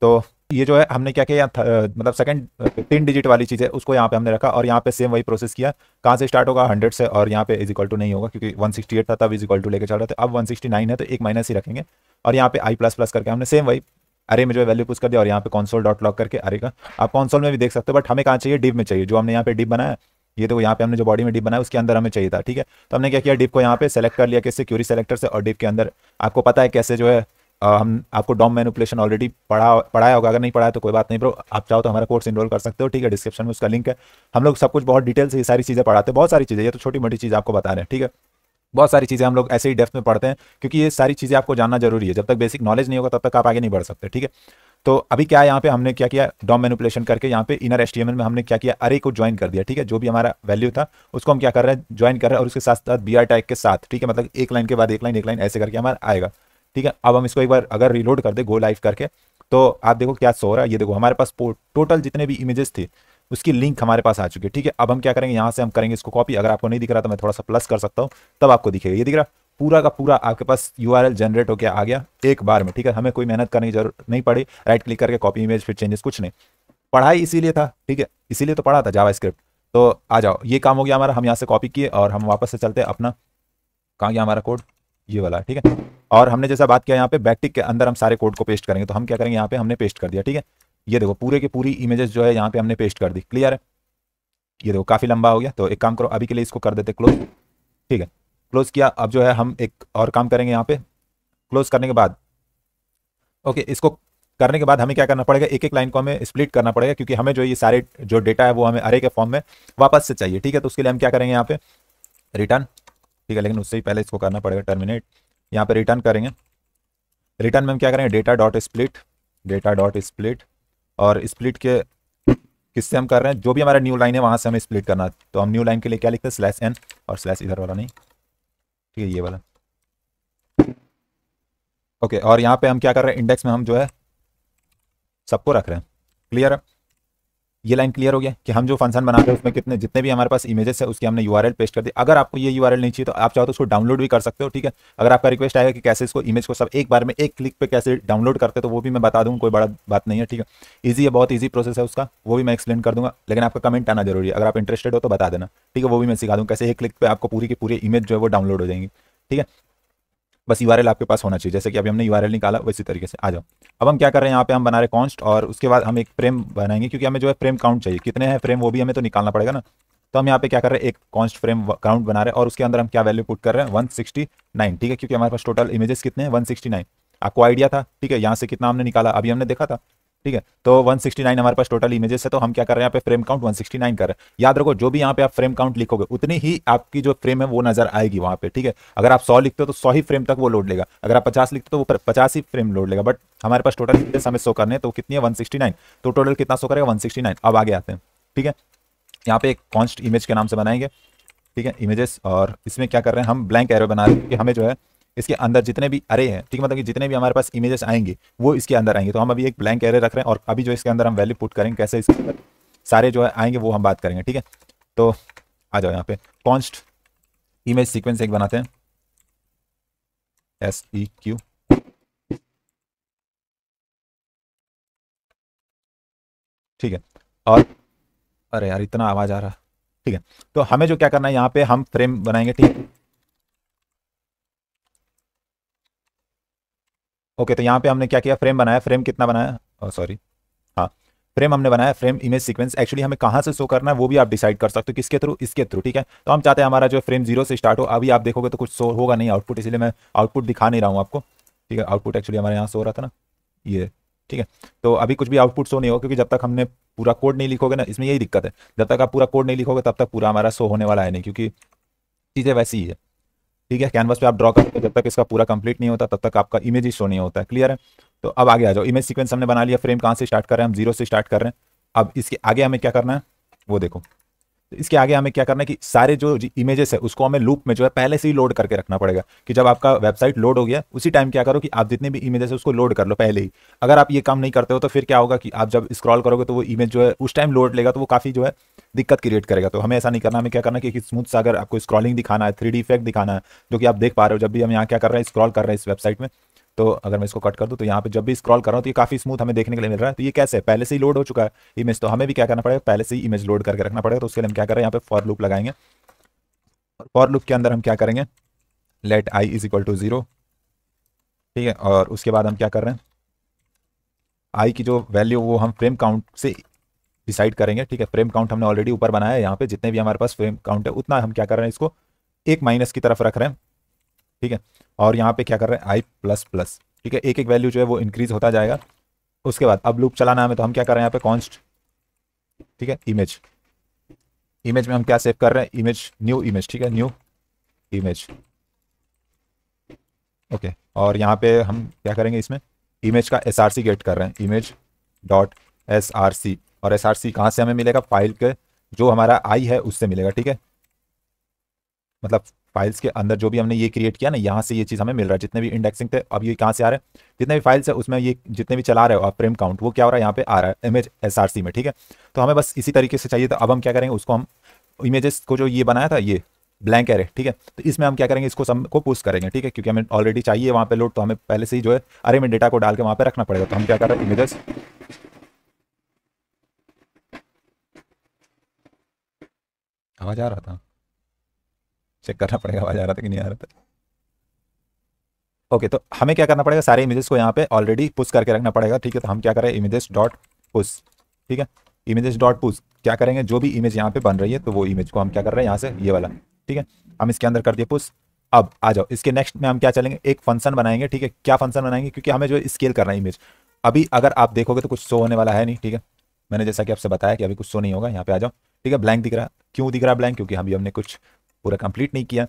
तो ये जो है हमने क्या किया मतलब सेकंड तीन डिजिट वाली चीज़ है उसको यहाँ पे हमने रखा और यहाँ पे सेम वही प्रोसेस किया कहाँ से स्टार्ट होगा हंड्रेड से और यहाँ पे इज इक्वल टू नहीं होगा क्योंकि वन सिक्सटी एट था तब इज इक्वल टू लेकर चल रहे थे अब वन सिक्सटी नाइन है तो एक माइनस ही रखेंगे और यहाँ पे आई प्लस प्लस करके हमने सेम वही अरे में जो है वैल्यू पुश कर दिया और यहाँ पे कॉन्सोल डॉट लॉक करके अरे का आप कॉन्सोल में भी देख सकते हो बट हमें कहाँ चाहिए डिप में चाहिए जो हमने यहाँ पे डिप बनाया ये तो यहाँ पे हमने जो बॉडी में डिप बनाया उसके अंदर हमें चाहिए था ठीक है तो हमने क्या किया डिप को यहाँ पे सेलेक्ट कर लिया किससे क्यूरी सेलेक्टर से और डिप के अंदर आपको पता है कैसे जो है आ, हम आपको डॉम मैनुपलेशन ऑलरेडी पढ़ा पढ़ाया होगा अगर नहीं पढ़ाया तो कोई बात नहीं ब्रो आप चाहो तो हमारा कोर्स इनरोल कर सकते हो ठीक है डिस्क्रिप्शन में उसका लिंक है हम लोग सब कुछ बहुत डिटेल से ये सारी चीज़ें पढ़ाते हैं बहुत सारी चीज़ें ये तो छोटी मोटी चीज़ आपको बता रहे हैं ठीक है बहुत सारी चीज़ें हम लोग ऐसे ही डेप्थ में पढ़ते हैं क्योंकि ये सारी चीज़ें आपको जानना जरूरी है जब तक बेसिक नॉलेज नहीं होगा तब तक आप आगे नहीं बढ़ सकते ठीक है तो अभी क्या यहाँ पे हमने क्या किया डॉम मैनुपुलेशन करके यहाँ पे इनर एस में हमने क्या किया अरे को ज्वाइन कर दिया ठीक है जो भी हमारा वैल्यू था उसको हम क्या कर रहे हैं ज्वाइन कर रहे हैं और उसके साथ साथ बी आर टैग के साथ ठीक है मतलब एक लाइन के बाद एक लाइन एक लाइन ऐसे करके हमारा आएगा ठीक है अब हम इसको एक बार अगर रिलोड कर दे गो लाइव करके तो आप देखो क्या सो रहा है ये देखो हमारे पास टोटल जितने भी इमेजेस थे उसकी लिंक हमारे पास आ चुकी है ठीक है अब हम क्या करेंगे यहाँ से हम करेंगे इसको कॉपी अगर आपको नहीं दिख रहा तो मैं थोड़ा सा प्लस कर सकता हूँ तब आपको दिखेगा ये दिख रहा पूरा का पूरा आपके पास यू जनरेट होकर आ गया एक बार में ठीक है हमें कोई मेहनत करने की जरूरत नहीं पड़ी राइट क्लिक करके कॉपी इमेज फिर चेंजेस कुछ नहीं पढ़ाई इसीलिए था ठीक है इसीलिए तो पढ़ा था जावा तो आ जाओ ये काम हो गया हमारा हम यहाँ से कॉपी किए और हम वापस से चलते अपना कहाँ गया हमारा कोड ये वाला ठीक है और हमने जैसा बात किया यहाँ पे बैकटिक के अंदर हम सारे कोड को पेस्ट करेंगे तो हम क्या करेंगे यहाँ पे हमने पेस्ट कर दिया ठीक है ये देखो पूरे के पूरी इमेजेस जो है यहाँ पे हमने पेस्ट कर दी क्लियर है ये देखो काफ़ी लंबा हो गया तो एक काम करो अभी के लिए इसको कर देते क्लोज ठीक है क्लोज किया अब जो है हम एक और काम करेंगे यहाँ पे क्लोज करने के बाद ओके इसको करने के बाद हमें क्या करना पड़ेगा एक एक लाइन को हमें स्प्लिट करना पड़ेगा क्योंकि हमें जो ये सारे जो डेटा है वो हमें अरे के फॉर्म में वापस से चाहिए ठीक है तो उसके लिए हम क्या करेंगे यहाँ पे रिटर्न ठीक है लेकिन उससे ही पहले इसको करना पड़ेगा टर्मिनेट यहाँ पे रिटर्न करेंगे रिटर्न में हम क्या करेंगे data dot split data dot split और स्प्लिट के किससे हम कर रहे हैं जो भी हमारा न्यू लाइन है वहाँ से हमें स्प्लिट करना है तो हम न्यू लाइन के लिए क्या लिखते हैं स्लैश एन और स्लैश इधर वाला नहीं ठीक है ये वाला ओके और यहाँ पे हम क्या कर रहे हैं इंडेक्स में हम जो है सबको रख रहे हैं क्लियर है ये लाइन क्लियर हो गया कि हम जो फंक्शन बना रहे हैं उसमें कितने जितने भी हमारे पास इमेजेस है उसकी हमने यू पेस्ट कर दी अगर आपको ये यू नहीं चाहिए तो आप चाहो तो उसको डाउनलोड भी कर सकते हो ठीक है अगर आपका रिक्वेस्ट आएगा कि कैसे इसको इमेज को सब एक बार में एक क्लिक पर कैसे डाउनलोड करते तो वो भी मैं बता दूँ कोई बड़ा बात नहीं है ठीक है ईजी है बहुत ईजी प्रोसेस है उसका वो भी मैं एक्सप्लेन कर दूंगा लेकिन आपका कमेंट आना जरूरी है अगर आप इंटरेस्टेड हो तो बता देना ठीक है वो भी मैं सिखा दूँ कैसे एक क्लिक पर आपको पूरी की पूरी इमेज जो है वो डाउनलोड हो जाएंगी ठीक है बस यू आपके पास होना चाहिए जैसे कि अभी हमने यू निकाला वैसी तरीके से आ जाओ अब हम क्या कर रहे हैं यहाँ पे हम बना रहे कॉन्स्ट और उसके बाद हम एक फ्रेम बनाएंगे क्योंकि हमें जो है फ्रेम काउंट चाहिए कितने हैं फ्रेम वो भी हमें तो निकालना पड़ेगा ना तो हम यहाँ पे क्या कर रहे हैं एक कॉन्स्ट फ्रेम काउंट बना रहे हैं और उसके अंदर हम क्या वैल्यू पुट कर रहे हैं वन ठीक है क्योंकि हमारे पास टोटल इमेजेस कितने हैं नाइन आपको आइडिया था ठीक है यहाँ से कितना हमने निकाला अभी हमने देखा था ठीक है तो 169 हमारे पास टोटल इमेजेस है तो हम क्या कर रहे हैं यहाँ पे फ्रेम काउंट 169 कर रहे हैं याद रखो जो भी यहाँ पे आप फ्रेम काउंट लिखोगे उतनी ही आपकी जो फ्रेम है वो नजर आएगी वहाँ पे ठीक है अगर आप 100 लिखते हो तो 100 ही फ्रेम तक वो लोड लेगा अगर आप 50 लिखते हो तो वो पचास ही फ्रेम लोड लेगा बट हमारे पास टोटल इमेजेस हमें शो करने तो कितनी है वन तो टोटल कितना सो करेगा वन अब आगे आते हैं ठीक है यहाँ पे एक कॉन्स्ट इमेज के नाम से बनाएंगे ठीक है इमेजेस और इसमें क्या कर रहे हैं हम ब्लैंक एरो बना रहे हैं कि हमें जो है इसके अंदर जितने भी अरे हैं ठीक है मतलब कि जितने भी हमारे पास इमेजेस आएंगे वो इसके अंदर आएंगे तो हम अभी एक ब्लैंक एरे रख रहे हैं और अभी जो इसके अंदर हम वैल्यू पुट करेंगे कैसे इसके अंदर सारे जो है आएंगे वो हम बात करेंगे ठीक है तो आ जाओ यहाँ पे कॉन्स्ट इमेज सिक्वेंस एक बनाते हैं एस ई क्यू ठीक है और अरे यार इतना आवाज़ आ रहा ठीक है तो हमें जो क्या करना है यहाँ पे हम फ्रेम बनाएंगे ठीक है ओके तो यहाँ पे हमने क्या किया फ्रेम बनाया फ्रेम कितना बनाया सॉरी oh, हाँ फ्रेम हमने बनाया फ्रेम इमेज सीक्वेंस एक्चुअली हमें कहाँ से शो करना है वो भी आप डिसाइड कर सकते हो किसके थ्रू इसके थ्रू ठीक है तो हम चाहते हैं हमारा जो फ्रेम जीरो से स्टार्ट हो अभी आप देखोगे तो कुछ शो होगा नहीं आउटपुट इसलिए मैं आउटपुट दिखा नहीं रहा हूँ आपको ठीक है आउटपुट एक्चुअली हमारे यहाँ शो रहा था ना ये ठीक है तो अभी कुछ भी आउटपुट शो नहीं होगा क्योंकि जब तक हमने पूरा कोड नहीं लिखोगे ना इसमें यही दिक्कत है जब तक आप पूरा कोड नहीं लिखोगे तब तक पूरा हमारा शो होने वाला है नहीं क्योंकि चीज़ें वैसी ही है ठीक है कैनवस पे आप ड्रॉ करते हो जब तक इसका पूरा कंप्लीट नहीं होता तब तक आपका इमेज ही शो नहीं होता है क्लियर है तो अब आगे आ जाओ इमेज सीक्वेंस हमने बना लिया फ्रेम कहाँ से स्टार्ट कर रहे हैं हम जीरो से स्टार्ट कर रहे हैं अब इसके आगे हमें क्या करना है वो देखो तो इसके आगे हमें क्या करना है कि सारे जो इमेजेस है उसको हमें लूप में जो है पहले से ही लोड करके रखना पड़ेगा कि जब आपका वेबसाइट लोड हो गया उसी टाइम क्या करो कि आप जितने भी इमेजेस है उसको लोड कर लो पहले ही अगर आप ये काम नहीं करते हो तो फिर क्या होगा कि आप जब स्क्रॉल करोगे तो वो इमेज जो है उस टाइम लोड लेगा तो वो काफ़ी जो है दिक्कत क्रिएट करेगा तो हमें ऐसा नहीं करना हमें क्या करना है कि स्मूथ सा अगर आपको स्क्रॉलिंग दिखाना है थ्री इफेक्ट दिखाना है जो कि आप देख पा रहे हो जब भी हम यहाँ क्या कर रहे हैं स्क्रॉल कर रहे हैं इस वेबसाइट में तो अगर मैं इसको कट कर दूँ तो यहाँ पे जब भी स्क्रॉल कर रहा हूँ तो ये काफ़ी स्मूथ हमें देखने के लिए मिल रहा है तो ये कैसे है पहले से ही लोड हो चुका है इमेज तो हमें भी क्या करना पड़ेगा पहले से ही इमेज लोड करके रखना पड़ेगा तो उसके लिए हम क्या कर रहे हैं यहाँ पे फॉर लूप लगाएंगे और फॉर लूप के अंदर हम क्या करेंगे let I is equal to zero ठीक है और उसके बाद हम क्या कर रहे हैं आई की जो वैल्यू वो हम फ्रेम काउंट से डिसाइड करेंगे ठीक है फ्रेम काउंट हमने ऑलरेडी ऊपर बनाया है यहाँ पे जितने भी हमारे पास फ्रेम काउंट है उतना हम क्या कर रहे हैं इसको एक माइनस की तरफ रख रहे हैं ठीक है और यहाँ पे क्या कर रहे हैं आई प्लस प्लस ठीक है एक एक वैल्यू जो है वो इंक्रीज होता जाएगा उसके बाद अब लूप चलाना हमें तो हम क्या कर रहे हैं यहाँ पे कॉन्स्ट ठीक है इमेज इमेज में हम क्या सेव कर रहे हैं इमेज न्यू इमेज ठीक है न्यू इमेज ओके और यहाँ पे हम क्या करेंगे इसमें इमेज का एस आर सी गेट कर रहे हैं image dot S R C और एस आर सी कहाँ से हमें मिलेगा फाइल के जो हमारा आई है उससे मिलेगा ठीक है मतलब फाइल्स के अंदर जो भी हमने ये क्रिएट किया ना यहाँ से ये चीज़ हमें मिल रहा है जितने भी इंडेक्सिंग थे अब ये कहाँ से आ रहे हैं जितने भी फाइल्स है उसमें ये जितने भी चला रहे हो आप फ्रेम काउंट वो क्या हो रहा है यहाँ पे आ रहा है इमेज एस में ठीक है तो हमें बस इसी तरीके से चाहिए तो अब हम क्या करेंगे उसको हम इमेजेस को जो ये बनाया था ये ब्लैंक एरे ठीक है तो इसमें हम क्या करेंगे इसको सब को पुश करेंगे ठीक है क्योंकि हमें ऑलरेडी चाहिए वहाँ पे लोड तो हमें पहले से ही जो है अरे में डेटा को डाल के वहाँ पे रखना पड़ेगा तो हम क्या कर रहे हैं इमेजेस आवाज आ रहा था चेक करना पड़ेगा आवाज़ आ रहा था कि नहीं आ रहा था ओके तो हमें क्या करना पड़ेगा सारे इमेजेस को यहाँ पे ऑलरेडी पुश करके रखना पड़ेगा ठीक है तो हम क्या करें इमेजेस डॉट पुश ठीक है इमेजेस डॉट पुश क्या करेंगे जो भी इमेज यहाँ पे बन रही है तो वो इमेज को हम क्या कर रहे हैं यहाँ से ये वाला ठीक है हम इसके अंदर कर दिए पुश अब आ जाओ इसके नेक्स्ट में हम क्या चलेंगे एक फंक्शन बनाएंगे ठीक है क्या फंक्शन बनाएंगे क्योंकि हमें जो स्केल करना है इमेज अभी अगर आप देखोगे तो कुछ शो होने वाला है नहीं ठीक है मैंने जैसा कि आपसे बताया कि अभी कुछ शो नहीं होगा यहाँ पे आ जाओ ठीक है ब्लैंक दिख रहा क्यों दिख रहा ब्लैंक क्योंकि अभी हमने कुछ पूरा कंप्लीट नहीं किया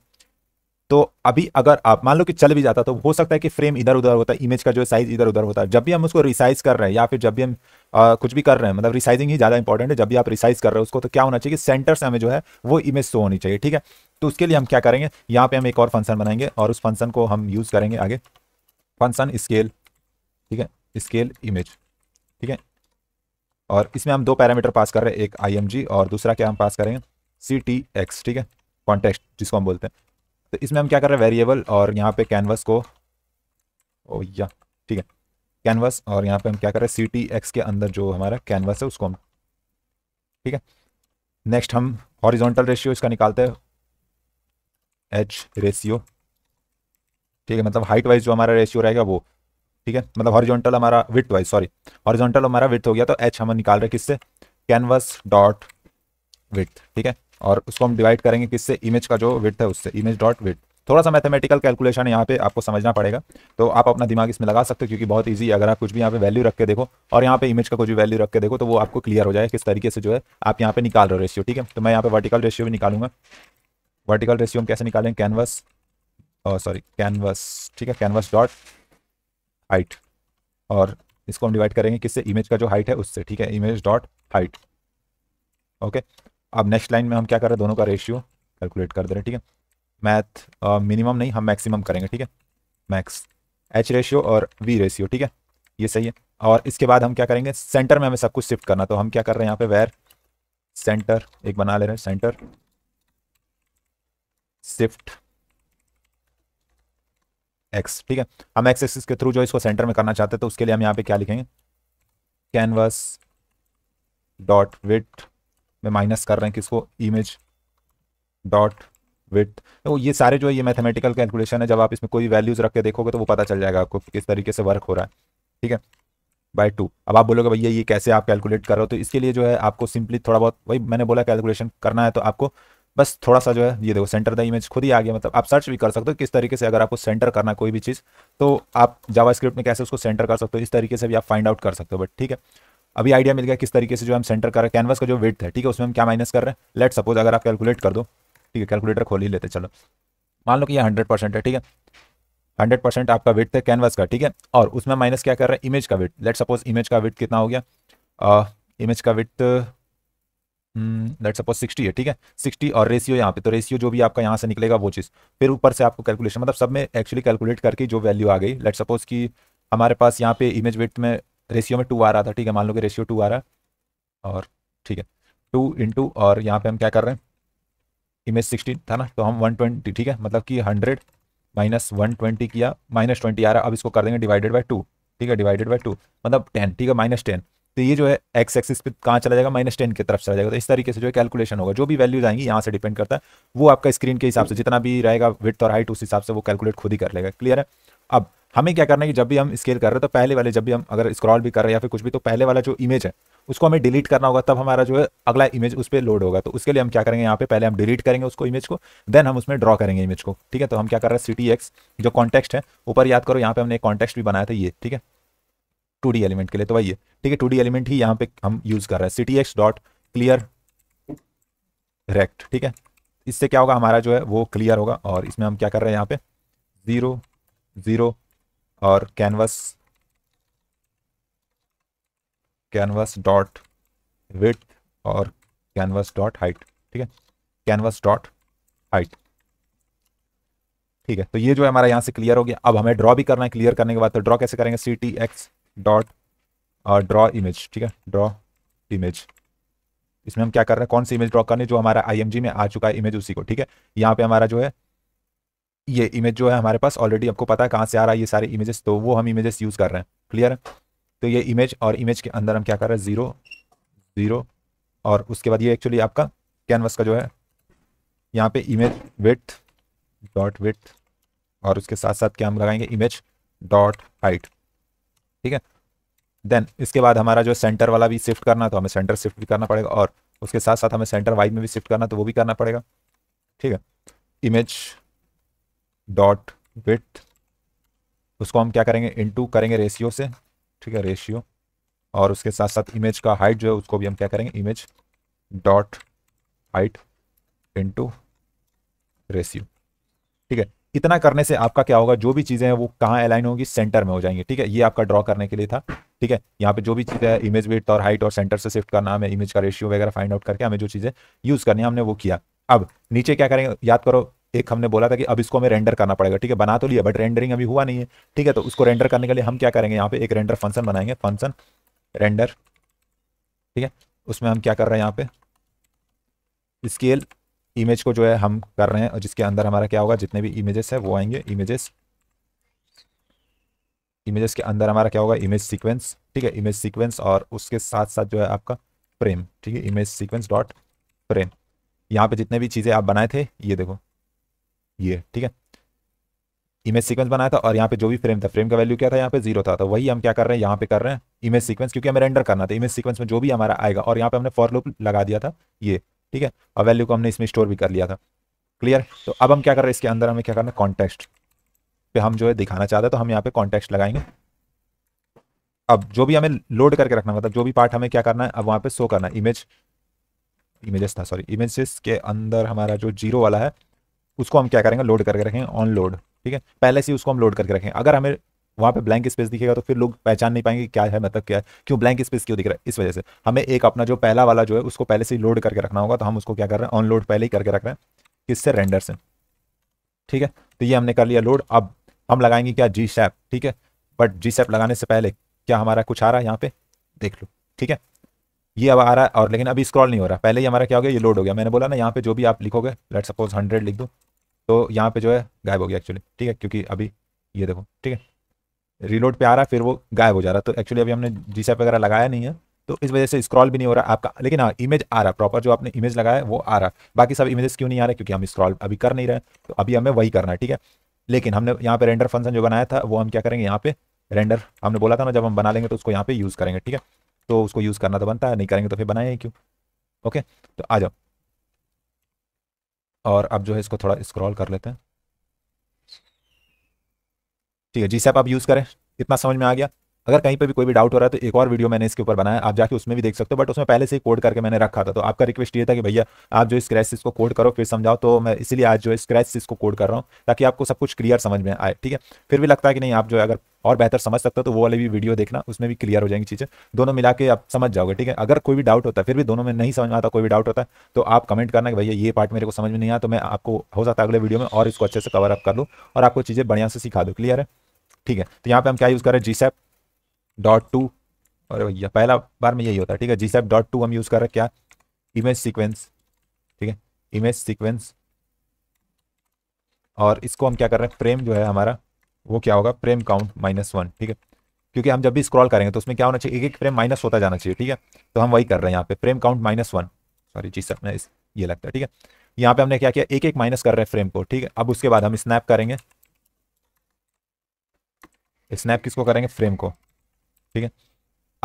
तो अभी अगर आप मान लो कि चल भी जाता तो हो सकता है कि फ्रेम इधर उधर होता है इमेज का जो साइज इधर उधर होता है जब भी हम उसको रिसाइज कर रहे हैं या फिर जब भी हम आ, कुछ भी कर रहे हैं मतलब रिसाइजिंग ही ज़्यादा इंपॉर्टेंट है जब भी आप रिसाइज कर रहे हैं उसको तो क्या होना चाहिए सेंटर से हमें जो है वो इमेज शो होनी चाहिए ठीक है तो उसके लिए हम क्या करेंगे यहाँ पर हम एक और फंक्शन बनाएंगे और उस फंक्शन को हम यूज़ करेंगे आगे फंक्शन स्केल ठीक है स्केल इमेज ठीक है और इसमें हम दो पैरामीटर पास कर रहे हैं एक आई और दूसरा क्या हम पास करेंगे सी टी एक्स ठीक है कॉन्टेक्स्ट जिसको हम बोलते हैं तो इसमें हम क्या कर रहे हैं वेरिएबल और यहाँ पे कैनवस को ओ या ठीक है कैनवस और यहाँ पे हम क्या कर रहे हैं सी टी एक्स के अंदर जो हमारा कैनवस है उसको हम ठीक है नेक्स्ट हम हॉरिजॉन्टल रेशियो इसका निकालते हैं एच रेशियो ठीक है मतलब हाइट वाइज जो हमारा रेशियो रहेगा वो ठीक है मतलब हॉरिजॉन्टल हमारा विथ वाइज सॉरी हॉरिजॉन्टल हमारा विथ हो गया तो एच हम निकाल रहे किससे कैनवस डॉट विथ ठीक है और उसको हम डिवाइड करेंगे किससे इमेज का जो विथ है उससे इमेज डॉट विथ थोड़ा सा मैथमेटिकल कैलकुलेशन यहाँ पे आपको समझना पड़ेगा तो आप अपना दिमाग इसमें लगा सकते हो क्योंकि बहुत ईजी है अगर आप कुछ भी यहाँ पे वैल्यू रख के देखो और यहाँ पे इमेज का कुछ भी वैल्यू रख के देखो तो वो आपको क्लियर हो जाए किस तरीके से जो है आप यहाँ पे निकाल रहे हो रेशियो ठीक है तो मैं यहाँ पे वर्टिकल रेशियो भी निकालूंगा वर्टिकल रेशियो हम कैसे निकालेंगे कैनवस सॉरी कैनवस ठीक है कैनवस डॉट हाइट और इसको हम डिवाइड करेंगे किससे इमेज का जो हाइट है उससे ठीक है इमेज डॉट हाइट ओके अब नेक्स्ट लाइन में हम क्या कर रहे हैं दोनों का रेशियो कैलकुलेट कर दे रहे हैं ठीक है मैथ मिनिमम नहीं हम मैक्सिमम करेंगे ठीक है मैक्स एच रेशियो और वी रेशियो ठीक है ये सही है और इसके बाद हम क्या करेंगे सेंटर में हमें सब कुछ शिफ्ट करना तो हम क्या कर रहे हैं यहाँ पे वेर सेंटर एक बना ले रहे हैं सेंटर शिफ्ट एक्स ठीक है हम एक्स एक्सिस के थ्रू जो इसको सेंटर में करना चाहते हैं तो उसके लिए हम यहाँ पे क्या लिखेंगे कैनवस डॉट विथ में माइनस कर रहे हैं किसको इमेज डॉट विथ तो ये सारे जो है ये मैथमेटिकल कैलकुलेशन है जब आप इसमें कोई वैल्यूज़ रख के देखोगे तो वो पता चल जाएगा आपको किस तरीके से वर्क हो रहा है ठीक है बाय टू अब आप बोलोगे भैया ये कैसे आप कैलकुलेट कर रहे हो तो इसके लिए जो है आपको सिंपली थोड़ा बहुत वही मैंने बोला कैलकुलेशन करना है तो आपको बस थोड़ा सा जो है ये देखो सेंटर द इमेज खुद ही आ गया मतलब आप सर्च भी कर सकते हो किस तरीके से अगर आपको सेंटर करना कोई भी चीज़ तो आप जावा में कैसे उसको सेंटर कर सकते हो इस तरीके से भी आप फाइंड आउट कर सकते हो बट ठीक है अभी आइडिया मिल गया किस तरीके से जो हम सेंटर कर रहे हैं कैनवस का जो वेट है ठीक है उसमें हम क्या माइनस कर रहे हैं लेट सपोज अगर आप कैलकुलेट कर दो ठीक है कैलकुलेटर खोल ही लेते चलो मान लो कि ये हंड्रेड परसेंट है ठीक है हंड्रेड परसेंट आपका वेट है कैनवस का ठीक है और उसमें माइनस क्या कर रहे हैं इमेज का वेट लेट सपोज इमेज का वेट कितना हो गया इमेज का वेट लेट सपोज सिक्सटी है ठीक है सिक्सटी और रेशियो यहाँ पे तो रेशियो जो भी आपका यहाँ से निकलेगा वो चीज़ फिर ऊपर से आपको कैलकुलेशन मतलब सब में एक्चुअली कैलकुलेट करके जो वैल्यू आ गई लेट सपोज कि हमारे पास यहाँ पे इमेज वेट में रेशियो में टू आ रहा था ठीक है मान लो कि रेशियो टू आ रहा है और ठीक है टू इंटू और यहाँ पे हम क्या कर रहे हैं इमेज सिक्सटीन था ना तो हम वन ट्वेंटी ठीक है मतलब कि हंड्रेड माइनस वन ट्वेंटी किया माइनस ट्वेंटी आ रहा अब इसको कर देंगे डिवाइडेड बाई टू ठीक है डिवाइडेड बाई टू मतलब टेन ठीक है माइनस टेन तो ये जो है एक्स एक्सिस पे कहाँ चला जाएगा माइनस टेन की तरफ चला जाएगा तो इस तरीके से जो है कैलकुलेशन होगा जो भी वैल्यूज आएंगी यहाँ से डिपेंड करता है वो आपका स्क्रीन के हिसाब से जितना भी रहेगा विथ और हाइट उस हिसाब से वो कैलकुलेट खुद ही कर लेगा क्लियर है अब हमें क्या करना है कि जब भी हम स्केल कर रहे हैं तो पहले वाले जब भी हम अगर स्क्रॉल भी कर रहे हैं या फिर कुछ भी तो पहले वाला जो इमेज है उसको हमें डिलीट करना होगा तब हमारा जो है अगला इमेज उस पर लोड होगा तो उसके लिए हम क्या करेंगे यहाँ पे पहले हम डिलीट करेंगे उसको इमेज को देन हम उसमें ड्रॉ करेंगे इमेज को ठीक है तो हम क्या कर रहे हैं सिटी एक्स जो कॉन्टेक्स्ट है ऊपर याद करो यहाँ पे हमने कॉन्टेक्स्ट भी बनाया था ये ठीक है टू एलिमेंट के लिए तो वही है ठीक है टू एलिमेंट ही यहाँ पे हम यूज कर रहे हैं C T X dot clear rect ठीक है इससे क्या होगा हमारा जो है वो क्लियर होगा और इसमें हम क्या कर रहे हैं यहाँ पे जीरो जीरो और कैनवस कैनवस डॉट विथ और कैनवस डॉट हाइट ठीक है कैनवस डॉट हाइट ठीक है तो ये जो है हमारा यहां से क्लियर हो गया अब हमें ड्रॉ भी करना है क्लियर करने के बाद तो ड्रॉ कैसे करेंगे सी टी एक्स डॉट और ड्रॉ इमेज ठीक है ड्रॉ इमेज इसमें हम क्या कर रहे हैं कौन सी इमेज ड्रॉ करनी जो हमारा आईएमजी में आ चुका है इमेज उसी को ठीक है यहाँ पे हमारा जो है ये इमेज जो है हमारे पास ऑलरेडी आपको पता है कहाँ से आ रहा है ये सारे इमेजेस तो वो हम इमेजेस यूज़ कर रहे हैं क्लियर है तो ये इमेज और इमेज के अंदर हम क्या कर रहे हैं ज़ीरो ज़ीरो और उसके बाद ये एक्चुअली आपका कैनवस का जो है यहाँ पे इमेज विथ डॉट विथ और उसके साथ साथ क्या हम लगाएंगे इमेज डॉट हाइट ठीक है देन इसके बाद हमारा जो सेंटर वाला भी शिफ्ट करना तो हमें सेंटर शिफ्ट भी करना पड़ेगा और उसके साथ साथ हमें सेंटर वाइज में भी शिफ्ट करना तो वो भी करना पड़ेगा ठीक है इमेज डॉट विथ उसको हम क्या करेंगे इनटू करेंगे रेशियो से ठीक है रेशियो और उसके साथ साथ इमेज का हाइट जो है उसको भी हम क्या करेंगे image dot height into ratio ठीक है इतना करने से आपका क्या होगा जो भी चीज़ें हैं वो कहाँ अलाइन होगी सेंटर में हो जाएंगे ठीक है ये आपका ड्रॉ करने के लिए था ठीक है यहाँ पे जो भी चीजें है इमेज वेट और हाइट और सेंटर से शिफ्ट करना हमें इमेज का रेशियो वगैरह फाइंड आउट करके हमें जो चीज़ें यूज़ करनी है हमने वो किया अब नीचे क्या करेंगे याद करो एक हमने बोला था कि अब इसको हमें रेंडर करना पड़ेगा ठीक है बना तो लिया बट रेंडरिंग अभी हुआ नहीं है ठीक है तो उसको रेंडर करने के लिए हम क्या करेंगे यहाँ पे एक रेंडर फंक्शन बनाएंगे फंक्शन रेंडर ठीक है उसमें हम क्या कर रहे हैं यहाँ पे स्केल इमेज को जो है हम कर रहे हैं और जिसके अंदर हमारा क्या होगा जितने भी इमेजेस है वो आएंगे इमेजेस इमेजेस के अंदर हमारा क्या होगा इमेज सीक्वेंस ठीक है इमेज सीक्वेंस और उसके साथ साथ जो है आपका फ्रेम ठीक है इमेज सीक्वेंस डॉट फ्रेम यहाँ पे जितने भी चीज़ें आप बनाए थे ये देखो ये ठीक है इमेज सीक्वेंस बनाया था और यहाँ पे जो भी फ्रेम था फ्रेम का वैल्यू क्या था यहाँ पे जीरो था तो वही हम क्या कर रहे हैं यहाँ पे कर रहे हैं इमेज सीक्वेंस क्योंकि हमें रेंडर करना था इमेज सीक्वेंस में जो भी हमारा आएगा और यहाँ पे हमने फॉर लूप लगा दिया था ये ठीक है और वैल्यू को हमने इसमें स्टोर भी कर लिया था क्लियर तो अब हम क्या कर रहे हैं इसके अंदर हमें क्या करना है कॉन्टेक्स्ट पे हम जो है दिखाना चाहते हैं तो हम यहाँ पे कॉन्टेक्स्ट लगाएंगे अब जो भी हमें लोड करके रखना मतलब जो भी पार्ट हमें क्या करना है अब वहाँ पे शो करना है इमेज इमेजेस था सॉरी इमेजेस के अंदर हमारा जो जीरो वाला है उसको हम क्या करेंगे लोड करके रखेंगे ऑन लोड ठीक है पहले से उसको हम लोड करके रखें अगर हमें वहाँ पे ब्लैंक स्पेस दिखेगा तो फिर लोग पहचान नहीं पाएंगे क्या है मतलब क्या है क्यों ब्लैंक स्पेस क्यों दिख रहा है इस वजह से हमें एक अपना जो पहला वाला जो है उसको पहले से ही लोड करके रखना होगा तो हम उसको क्या कर रहे हैं ऑन लोड पहले ही करके रख रहे हैं किससे रेंडर से ठीक है तो ये हमने कर लिया लोड अब हम लगाएंगे क्या जी सैप ठीक है बट जी सैप लगाने से पहले क्या हमारा कुछ आ रहा है यहाँ पे देख लो ठीक है ये अब आ रहा है और लेकिन अभी स्क्रॉल नहीं हो रहा पहले ही हमारा क्या हो गया ये लोड हो गया मैंने बोला ना यहाँ पे जो भी आप लिखोगे लेट सपोज हंड्रेड लिख दो तो यहाँ पे जो है गायब हो गया एक्चुअली ठीक है क्योंकि अभी ये देखो ठीक है रिलोड पे आ रहा है फिर वो गायब हो जा रहा है तो एक्चुअली अभी हमने जी वगैरह लगाया नहीं है तो इस वजह से स्क्रॉल भी नहीं हो रहा आपका लेकिन हाँ इमेज आ रहा प्रॉपर जो आपने इमेज लगाया वो आ रहा बाकी सब इमेजेस क्यों नहीं आ रहे क्योंकि हम स्क्रॉल अभी कर नहीं रहे तो अभी हमें वही करना है ठीक है लेकिन हमने यहाँ पे रेंडर फंक्शन जो बनाया था वो हम क्या करेंगे यहाँ पे रेंडर हमने बोला था ना जब हम बना लेंगे तो उसको यहाँ पे यूज़ करेंगे ठीक है तो उसको यूज़ करना तो बनता है नहीं करेंगे तो फिर बनाएंगे क्यों ओके तो आ जाओ और अब जो है इसको थोड़ा स्क्रॉल कर लेते हैं ठीक है जी सैप आप यूज़ करें इतना समझ में आ गया अगर कहीं पर भी कोई भी डाउट हो रहा है तो एक और वीडियो मैंने इसके ऊपर बनाया आप जाके उसमें भी देख सकते हो बट उसमें पहले से ही कोड करके मैंने रखा था तो आपका रिक्वेस्ट ये था कि भैया आप जो स्क्रैच इसको कोड करो फिर समझाओ तो मैं इसलिए आज जो स्क्रैच इसको कोड कर रहा हूँ ताकि आपको सब कुछ क्लियर समझ में आए ठीक है फिर भी लगता है कि नहीं आप जो अगर और बेहतर समझ सकते हो तो वो वाले भी वीडियो देखना उसमें भी क्लियर हो जाएंगी चीज़ें दोनों मिला के आप समझ जाओगे ठीक है अगर कोई भी डाउट होता है फिर भी दोनों में नहीं समझ में आता कोई भी डाउट होता है तो आप कमेंट करना कि भैया ये पार्ट मेरे को समझ में नहीं आया तो मैं आपको हो सकता है अगले वीडियो में और इसको अच्छे से कवर अप कर लूँ और आपको चीज़ें बढ़िया से सिखा दो क्लियर है ठीक है तो यहाँ पे हम क्या यूज़ कर रहे हैं जी सैप डॉट टू और भैया पहला बार में यही होता है ठीक है जी सैप डॉट टू हम यूज़ कर रहे हैं क्या इमेज सीक्वेंस ठीक है इमेज सीक्वेंस और इसको हम क्या कर रहे हैं फ्रेम जो है हमारा वो क्या होगा फ्रेम काउंट माइनस वन ठीक है क्योंकि हम जब भी स्क्रॉल करेंगे तो उसमें क्या होना चाहिए एक एक फ्रेम माइनस होता जाना चाहिए ठीक है तो हम वही कर रहे हैं यहाँ पे frame count minus one sorry जी सर मैं ये लगता है ठीक है यहाँ पे हमने क्या किया एक एक माइनस कर रहे हैं फ्रेम को ठीक है अब उसके बाद हम स्नैप करेंगे स्नैप किसको करेंगे फ्रेम को ठीक है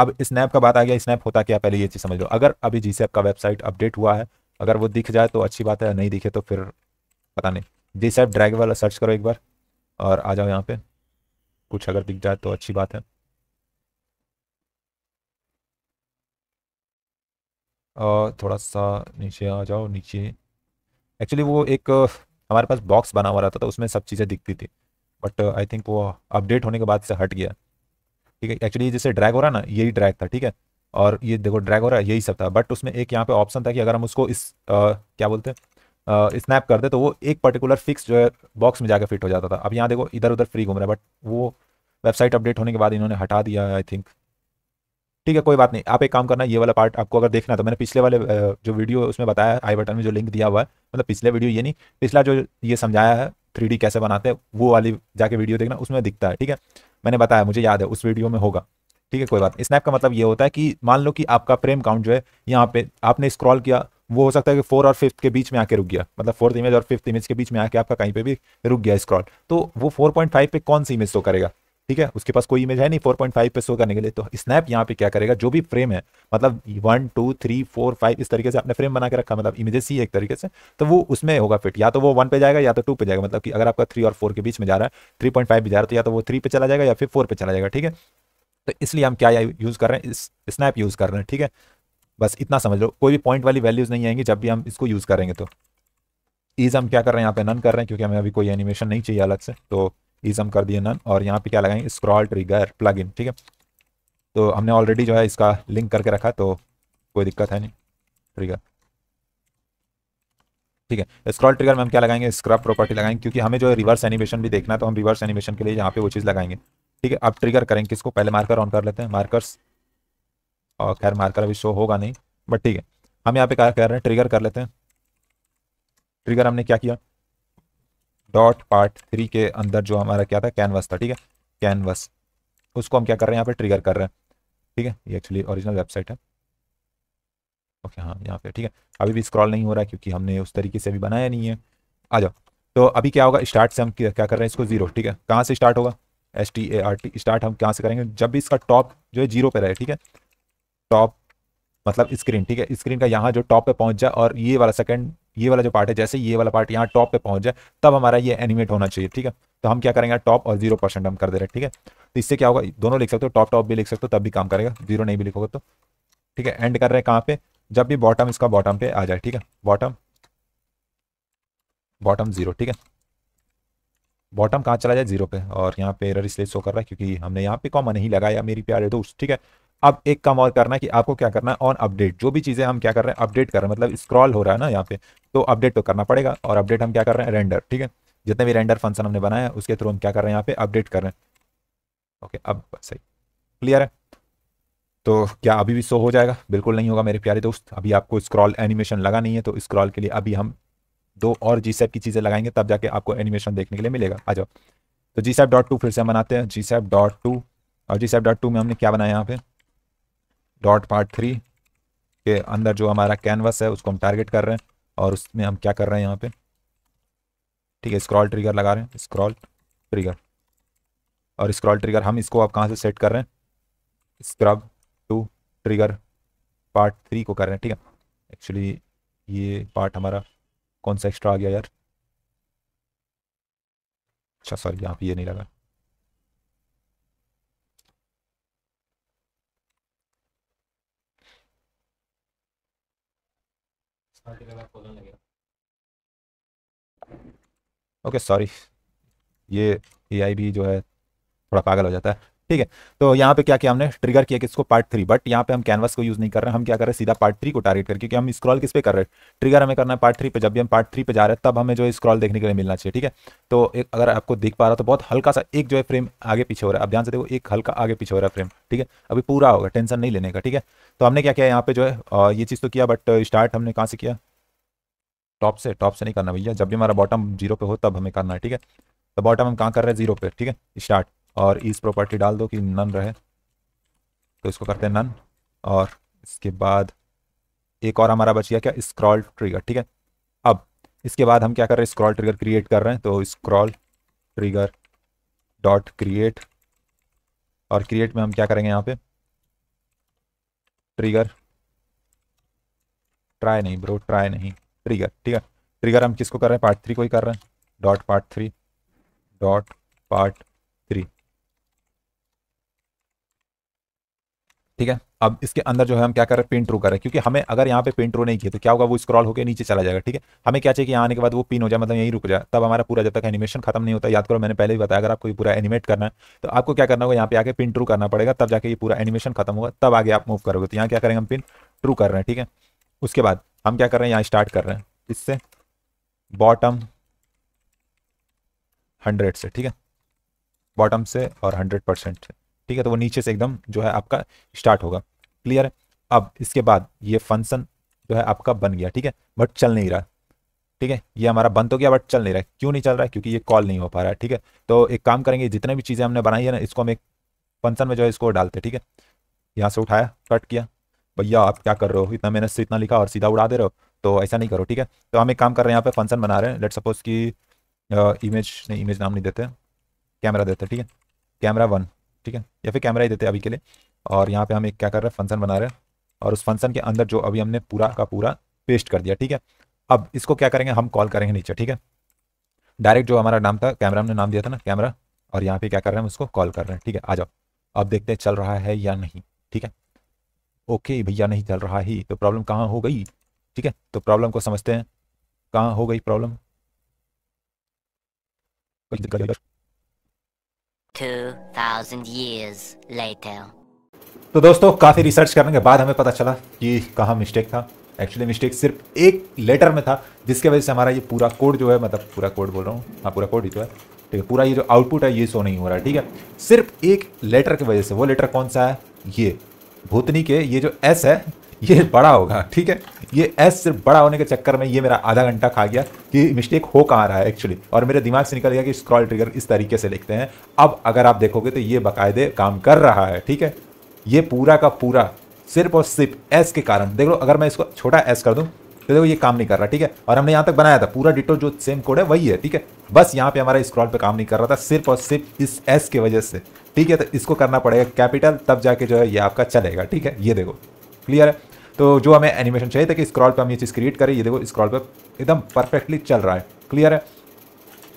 अब स्नैप का बात आ गया स्नैप होता क्या पहले ये चीज़ समझ लो अगर अभी जी का वेबसाइट अपडेट हुआ है अगर वो दिख जाए तो अच्छी बात है नहीं दिखे तो फिर पता नहीं जी सैप ड्रैग वाला सर्च करो एक बार और आ जाओ यहाँ पे कुछ अगर दिख जाए तो अच्छी बात है थोड़ा सा नीचे आ जाओ नीचे एक्चुअली वो एक हमारे पास बॉक्स बना हुआ रहता था उसमें सब चीज़ें दिखती थी बट आई थिंक वो अपडेट होने के बाद से हट गया ठीक है एक्चुअली जैसे ड्रैग हो रहा ना यही ड्रैग था ठीक है और ये देखो ड्रैग हो रहा है यही सब था बट उसमें एक यहाँ पे ऑप्शन था कि अगर हम उसको इस आ, क्या बोलते हैं स्नैप कर दे तो वो एक पर्टिकुलर फिक्स जो है बॉक्स में जाकर फिट हो जाता था अब यहाँ देखो इधर उधर फ्री घूम रहा है बट वो वेबसाइट अपडेट होने के बाद इन्होंने हटा दिया आई थिंक ठीक है कोई बात नहीं आप एक काम करना ये वाला पार्ट आपको अगर देखना तो मैंने पिछले वाले जो वीडियो उसमें बताया आई बटन में जो लिंक दिया हुआ है मतलब पिछले वीडियो ये नहीं पिछला जो ये समझाया है थ्री कैसे बनाते हैं वो वाली जाके वीडियो देखना उसमें दिखता है ठीक है मैंने बताया मुझे याद है उस वीडियो में होगा ठीक है कोई बात नहीं स्नैप का मतलब ये होता है कि मान लो कि आपका फ्रेम काउंट जो है यहाँ पे आपने स्क्रॉल किया वो हो सकता है कि फोर और फिफ्थ के बीच में आके रुक गया मतलब फोर्थ इमेज और फिफ्थ इमेज के बीच में आके आपका कहीं पे भी रुक गया स्क्रॉल तो वो 4.5 पे कौन सी इमेज शो करेगा ठीक है उसके पास कोई इमेज है नहीं फोर पॉइंट फाइव पे शो करने के लिए तो स्नैप यहाँ पे क्या करेगा जो भी फ्रेम है मतलब one two three four five इस तरीके से आपने फ्रेम बना के रखा मतलब इमेजेस ही एक तरीके से तो वो उसमें होगा फिट या तो वो वन पे जाएगा या तो टू पे जाएगा मतलब कि अगर आपका थ्री और फोर के बीच में जा रहा है थ्री पॉइंट फाइव भी जा रहा है तो या तो वो थ्री पे चला जाएगा या फिर फोर पे चला जाएगा ठीक है तो इसलिए हम क्या यूज़ कर रहे हैं स्नैप यूज़ कर रहे हैं ठीक है बस इतना समझ लो कोई भी पॉइंट वाली वैल्यूज़ नहीं आएंगी जब भी हम इसको यूज़ करेंगे तो ईज हम क्या कर रहे हैं यहाँ पे नन कर रहे हैं क्योंकि हमें अभी कोई एनिमेशन नहीं चाहिए अलग से तो इस हम कर दिए नन और यहाँ पे क्या लगाएंगे स्क्रॉल ट्रिगर प्लग ठीक है तो हमने ऑलरेडी जो है इसका लिंक करके रखा तो कोई दिक्कत है नहीं ट्रिगर ठीक है स्क्रॉल ट्रिगर में हम क्या लगाएंगे स्क्रब प्रॉपर्टी लगाएंगे क्योंकि हमें जो है रिवर्स एनिमेशन भी देखना तो हम रिवर्स एनिमेशन के लिए यहाँ पे वो चीज़ लगाएंगे ठीक है अब ट्रिगर करेंगे किसको पहले मार्कर ऑन कर लेते हैं मार्कर्स और खैर मार्कर अभी शो होगा नहीं बट ठीक है हम यहाँ पे क्या कर रहे हैं ट्रिगर कर लेते हैं ट्रिगर हमने क्या किया डॉट पार्ट थ्री के अंदर जो हमारा क्या था कैनवस था ठीक है कैनवस उसको हम क्या कर रहे हैं यहाँ पे ट्रिगर कर रहे हैं ठीक है ये एक्चुअली ओरिजिनल वेबसाइट है ओके हाँ यहाँ पे ठीक है अभी भी स्क्रॉल नहीं हो रहा क्योंकि हमने उस तरीके से अभी बनाया नहीं है आ जाओ तो अभी क्या होगा स्टार्ट से हम क्या कर रहे हैं इसको जीरो ठीक है कहाँ से स्टार्ट होगा S T A R T start हम कहाँ से करेंगे जब भी इसका टॉप जो है जीरो पे रहे ठीक है टॉप मतलब स्क्रीन ठीक है स्क्रीन का यहाँ जो टॉप पे पहुंच जाए और ये वाला सेकंड ये वाला जो पार्ट है जैसे ये वाला पार्ट यहाँ टॉप पे पहुंच जाए तब हमारा ये एनिमेट होना चाहिए ठीक है तो हम क्या करेंगे टॉप और जीरो परसेंट हम कर दे रहे हैं ठीक है तो इससे क्या होगा दोनों लिख सकते हो टॉप टॉप भी लिख सकते हो तब भी काम करेगा जीरो नहीं भी लिखोगे तो ठीक है एंड कर रहे हैं कहाँ पे जब भी बॉटम इसका बॉटम पे आ जाए ठीक है बॉटम बॉटम जीरो ठीक है बॉटम कहाँ चला जाए जीरो पे और यहाँ पे एरर इसलिए शो कर रहा है क्योंकि हमने यहाँ पे कॉमन नहीं लगाया मेरी प्यारे दोस्त ठीक है अब एक काम और करना है कि आपको क्या करना है ऑन अपडेट जो भी चीज़ें हम क्या कर रहे हैं अपडेट कर रहे हैं मतलब स्क्रॉल हो रहा है ना यहाँ पे तो अपडेट तो करना पड़ेगा और अपडेट हम क्या कर रहे हैं रेंडर ठीक है जितने भी रेंडर फंक्शन हमने बनाया है उसके थ्रू हम क्या कर रहे हैं यहाँ पे अपडेट कर रहे हैं ओके अब सही क्लियर है तो क्या अभी भी शो हो जाएगा बिल्कुल नहीं होगा मेरे प्यारे दोस्त अभी आपको स्क्रॉल एनिमेशन लगा नहीं है तो स्क्रॉल के लिए अभी हम दो और जी की चीज़ें लगाएंगे तब जाके आपको एनिमेशन देखने के लिए मिलेगा आ जाओ तो जी फिर से हम बनाते हैं जी और जी में हमने क्या बनाया यहाँ पर डॉट पार्ट थ्री के अंदर जो हमारा कैनवस है उसको हम टारगेट कर रहे हैं और उसमें हम क्या कर रहे हैं यहाँ पे ठीक है स्क्रॉल ट्रिगर लगा रहे हैं स्क्रॉल ट्रिगर और स्क्रॉल ट्रिगर हम इसको आप कहाँ से सेट कर रहे हैं scrub to trigger part three को कर रहे हैं ठीक है एक्चुअली ये पार्ट हमारा कौन सा एक्स्ट्रा आ गया यार अच्छा सॉरी यहाँ पे ये नहीं लगा ओके सॉरी ये ए आई भी जो है थोड़ा पागल हो जाता है ठीक है तो यहाँ पे क्या किया हमने ट्रिगर किया किसको पार्ट थ्री बट यहाँ पे हम कैनवस को यूज नहीं कर रहे हैं हम क्या कर रहे सीधा पार्ट थ्री को टारगेट कर क्योंकि हम स्क्रॉल किस पे कर रहे हैं ट्रिगर हमें करना है पार्ट थ्री पे जब भी हम पार्ट थ्री पे जा रहे हैं तब हमें जो है स्क्रॉल देखने के लिए मिलना चाहिए ठीक है तो एक अगर आपको देख पा रहा तो बहुत हल्का सा एक जो है फ्रेम आगे पीछे हो रहा है आप ध्यान से देखो एक हल्का आगे पीछे हो रहा है फ्रेम ठीक है अभी पूरा होगा टेंशन नहीं लेने का ठीक है तो हमने क्या किया यहाँ पे जो है ये चीज़ तो किया बट स्टार्ट हमने कहाँ से किया टॉप से टॉप से नहीं करना भैया जब भी हमारा बॉटम जीरो पे हो तब हमें करना है ठीक है तो बॉटम हम कहाँ कर रहे हैं जीरो पे ठीक है स्टार्ट और इस प्रॉपर्टी डाल दो कि नन रहे तो इसको करते हैं नन और इसके बाद एक और हमारा बच गया क्या स्क्रॉल ट्रिगर ठीक है अब इसके बाद हम क्या कर रहे हैं स्क्रॉल ट्रिगर क्रिएट कर रहे हैं तो स्क्रॉल ट्रिगर डॉट क्रिएट और क्रिएट में हम क्या करेंगे यहाँ पे ट्रिगर ट्राई नहीं ब्रो ट्राई नहीं ट्रिगर ठीक है ट्रिगर हम किसको कर रहे हैं पार्ट थ्री को ही कर रहे हैं dot part three dot part ठीक है अब इसके अंदर जो है हम क्या कर रहे हैं पिन ट्रू कर रहे हैं क्योंकि हमें अगर यहाँ पे पिन ट्रू नहीं किया तो क्या होगा वो स्क्रॉल होकर नीचे चला जाएगा ठीक है हमें क्या चाहिए कि यहाँ आने के बाद वो पिन हो जाए मतलब यहीं रुक जाए तब हमारा पूरा जब तक एनिमेशन खत्म नहीं होता याद करो मैंने पहले भी बताया अगर आपको ये पूरा एनिमेट करना है तो आपको क्या करना होगा यहाँ पे आगे पिन ट्रू करना पड़ेगा तब जाके ये पूरा एनिमेशन खत्म होगा तब आगे आप मूव करोगे तो यहाँ क्या करेंगे हम पिन ट्रू कर रहे हैं ठीक है उसके बाद हम क्या कर रहे हैं यहाँ स्टार्ट कर रहे हैं इससे बॉटम हंड्रेड से ठीक है बॉटम से और हंड्रेड परसेंट ठीक है तो वो नीचे से एकदम जो है आपका स्टार्ट होगा क्लियर है अब इसके बाद ये फंक्शन जो है आपका बन गया ठीक है बट चल नहीं रहा ठीक है ये हमारा बंद तो हो गया बट चल नहीं रहा है क्यों नहीं चल रहा है क्योंकि ये कॉल नहीं हो पा रहा है ठीक है तो एक काम करेंगे जितने भी चीज़ें हमने बनाई है ना इसको हम एक फंक्शन में जो है इसको डालते ठीक है यहाँ से उठाया कट किया भैया आप क्या कर रहे हो इतना मेहनत से इतना लिखा और सीधा उड़ा दे रहे हो तो ऐसा नहीं करो ठीक है तो हम एक काम कर रहे हैं यहाँ पे फंक्शन बना रहे हैं लेट सपोज कि इमेज नहीं इमेज नाम नहीं देते कैमरा देते ठीक है कैमरा वन ठीक है या फिर कैमरा ही देते हैं अभी के लिए और यहाँ पे हम एक क्या कर रहे हैं फंक्शन बना रहे हैं और उस फंक्शन के अंदर जो अभी हमने पूरा का पूरा पेस्ट कर दिया ठीक है अब इसको क्या करेंगे हम कॉल करेंगे नीचे ठीक है डायरेक्ट जो हमारा नाम था कैमरा हमने नाम दिया था ना कैमरा और यहाँ पे क्या कर रहे हैं उसको कॉल कर रहे हैं ठीक है आ जाओ अब देखते हैं चल रहा है या नहीं ठीक है ओके भैया नहीं चल रहा ही तो प्रॉब्लम कहाँ हो गई ठीक है तो प्रॉब्लम को समझते हैं कहाँ हो गई प्रॉब्लम 2000 years later तो दोस्तों काफ़ी रिसर्च करने के बाद हमें पता चला कि कहाँ मिस्टेक था एक्चुअली मिस्टेक सिर्फ एक लेटर में था जिसके वजह से हमारा ये पूरा कोड जो है मतलब पूरा कोड बोल रहा हूँ हाँ पूरा कोड ही तो है ठीक है पूरा ये जो आउटपुट है ये शो नहीं हो रहा है ठीक है सिर्फ एक लेटर की वजह से वो लेटर कौन सा है ये भूतनी के ये जो एस है ये बड़ा होगा ठीक है ये एस सिर्फ बड़ा होने के चक्कर में ये मेरा आधा घंटा खा गया कि मिस्टेक हो कहाँ रहा है एक्चुअली और मेरे दिमाग से निकल गया कि स्क्रॉल ट्रिगर इस तरीके से लिखते हैं अब अगर आप देखोगे तो ये बाकायदे काम कर रहा है ठीक है ये पूरा का पूरा सिर्फ और सिर्फ एस के कारण देख लो अगर मैं इसको छोटा एस कर दूँ तो देखो ये काम नहीं कर रहा ठीक है और हमने यहाँ तक बनाया था पूरा डिटो जो सेम कोड है वही है ठीक है बस यहाँ पे हमारा स्क्रॉल पे काम नहीं कर रहा था सिर्फ और सिर्फ इस एस के वजह से ठीक है तो इसको करना पड़ेगा कैपिटल तब जाके जो है ये आपका चलेगा ठीक है ये देखो क्लियर है तो जो हमें एनिमेशन चाहिए था कि स्क्रॉल पर हम ये चीज़ क्रिएट करें ये देखो स्क्रॉल पर एकदम परफेक्टली चल रहा है क्लियर है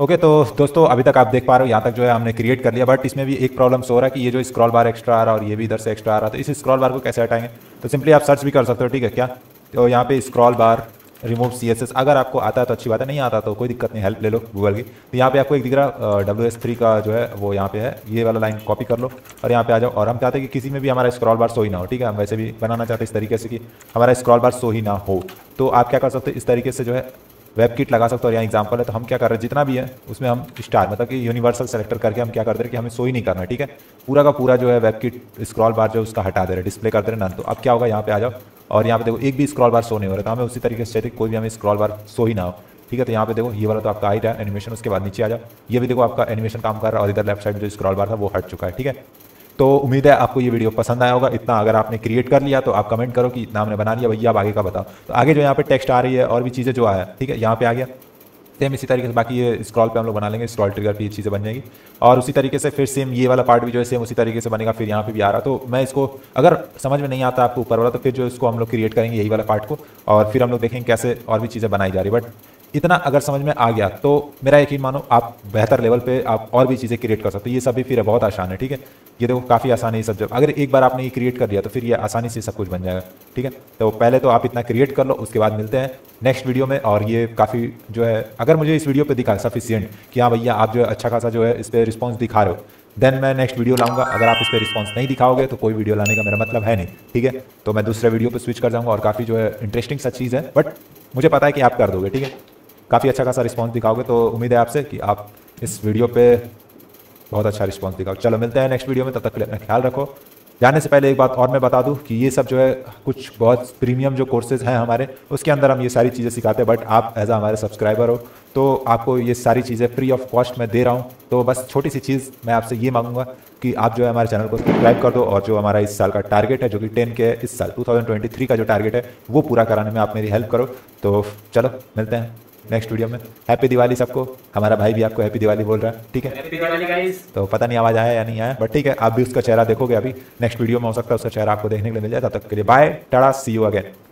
ओके तो दोस्तों अभी तक आप देख पा रहे हो यहाँ तक जो है हमने क्रिएट कर लिया बट इसमें भी एक प्रॉब्लम हो रहा है कि ये जो स्क्रॉल बार एक्स्ट्रा आ रहा है और ये भी इधर से एक्स्ट्रा आ रहा है तो इस स्क्रॉल बार को कैसे हटाएंगे तो सिंपली आप सर्च भी कर सकते हो ठीक है क्या तो यहाँ पे स्क्रॉल बार रिमोट सी अगर आपको आता है तो अच्छी बात है नहीं आता तो कोई दिक्कत नहीं हेल्प ले लो गूगल की तो यहाँ पे आपको एक दिख रहा डब्ल्यू एस थ्री का जो है वो यहाँ पे है ये वाला लाइन कॉपी कर लो और यहाँ पे आ जाओ और हम चाहते हैं कि किसी में भी हमारा स्क्रॉल बार सो ही ना हो ठीक है हम वैसे भी बनाना चाहते हैं इस तरीके से कि हमारा स्क्रॉल बार सो ही ना हो तो आप क्या कर सकते इस तरीके से जो है वेब किट लगा सकते हो और यहाँ एग्जाम्पल है तो हम क्या कर रहे हैं जितना भी है उसमें हम स्टार मतलब कि यूनिवर्सल सेलेक्टर करके हम क्या कर दे रहे हैं कि हमें सो ही नहीं करना है ठीक है पूरा का पूरा जो है वेब किट स्क्रॉल बार जो है उसका हटा दे रहे डिस्प्ले कर दे रहे नन तो अब क्या होगा यहाँ पे आ जाओ और यहाँ पे देखो एक भी स्क्रॉल बार शो नहीं हो रहा था हमें उसी तरीके से चाहिए कोई भी हमें स्क्रॉल बार शो ही ना हो ठीक है तो यहाँ पे देखो ये वाला तो आपका आई रहा है एनिमेशन उसके बाद नीचे आ जाओ ये भी देखो आपका एनिमेशन काम कर रहा है और इधर लेफ्ट साइड जो स्क्रॉल बार था वो हट चुका है ठीक है तो उम्मीद है आपको ये वीडियो पसंद आया होगा इतना अगर आपने क्रिएट कर लिया तो आप कमेंट करो कि इतना हमने बना लिया भैया आप आगे का बताओ तो आगे जो यहाँ पे टेक्स्ट आ रही है और भी चीज़ें जो आया ठीक है यहाँ पे आ गया सेम इसी तरीके से बाकी ये स्क्रॉल पे हम लोग बना लेंगे स्क्रॉल ट्रिगर पे ये चीज़ें बन जाएगी और उसी तरीके से फिर सेम ये वाला पार्ट भी जो है सेम उसी तरीके से बनेगा फिर यहाँ पे भी आ रहा तो मैं इसको अगर समझ में नहीं आता आपको ऊपर वाला तो फिर जो इसको हम लोग क्रिएट करेंगे यही वाला पार्ट को और फिर हम लोग देखेंगे कैसे और भी चीज़ें बनाई जा रही बट इतना अगर समझ में आ गया तो मेरा यकीन मानो आप बेहतर लेवल पे आप और भी चीज़ें क्रिएट कर सकते हो ये सब भी फिर बहुत आसान है ठीक है ये देखो काफ़ी आसान है ये सब जब अगर एक बार आपने ये क्रिएट कर लिया तो फिर ये आसानी से सब कुछ बन जाएगा ठीक है तो पहले तो आप इतना क्रिएट कर लो उसके बाद मिलते हैं नेक्स्ट वीडियो में और ये काफ़ी जो है अगर मुझे इस वीडियो पर दिखा सफिशियंट कि हाँ भैया आप जो है अच्छा खासा जो है इस पर रिस्पॉन्स दिखा रहे हो देन मैं नेक्स्ट वीडियो लाऊंगा अगर आप इस पर रिस्पॉन्स नहीं दिखाओगे तो कोई वीडियो लाने का मेरा मतलब है नहीं ठीक है तो मैं दूसरे वीडियो पर स्विच कर जाऊंगा और काफ़ी जो है इंटरेस्टिंग सा चीज़ है बट मुझे पता है कि आप कर दोगे ठीक है काफ़ी अच्छा खासा रिस्पॉन्स दिखाओगे तो उम्मीद है आपसे कि आप इस वीडियो पर बहुत अच्छा रिस्पॉन्स दिखाओ चलो मिलते हैं नेक्स्ट वीडियो में तब तक अपना ख्याल रखो जाने से पहले एक बात और मैं बता दूं कि ये सब जो है कुछ बहुत प्रीमियम जो कोर्सेज हैं हमारे उसके अंदर हम ये सारी चीज़ें सिखाते हैं बट आप एज आ हमारे सब्सक्राइबर हो तो आपको ये सारी चीज़ें फ्री ऑफ कॉस्ट मैं दे रहा हूँ तो बस छोटी सी चीज़ मैं आपसे ये मांगूंगा कि आप जो है हमारे चैनल को सब्सक्राइब कर दो और जो हमारा इस साल का टारगेट है जो कि टेन के इस साल टू का जो टारगेट है वो पूरा कराने में आप मेरी हेल्प करो तो चलो मिलते हैं नेक्स्ट वीडियो में हैप्पी दिवाली सबको हमारा भाई भी आपको हैप्पी दिवाली बोल रहा है ठीक है तो पता नहीं आवाज आया या नहीं आया बट ठीक है आप भी उसका चेहरा देखोगे अभी नेक्स्ट वीडियो में हो सकता है उसका चेहरा आपको देखने के लिए मिल जाए तब तक के लिए bye tata see you again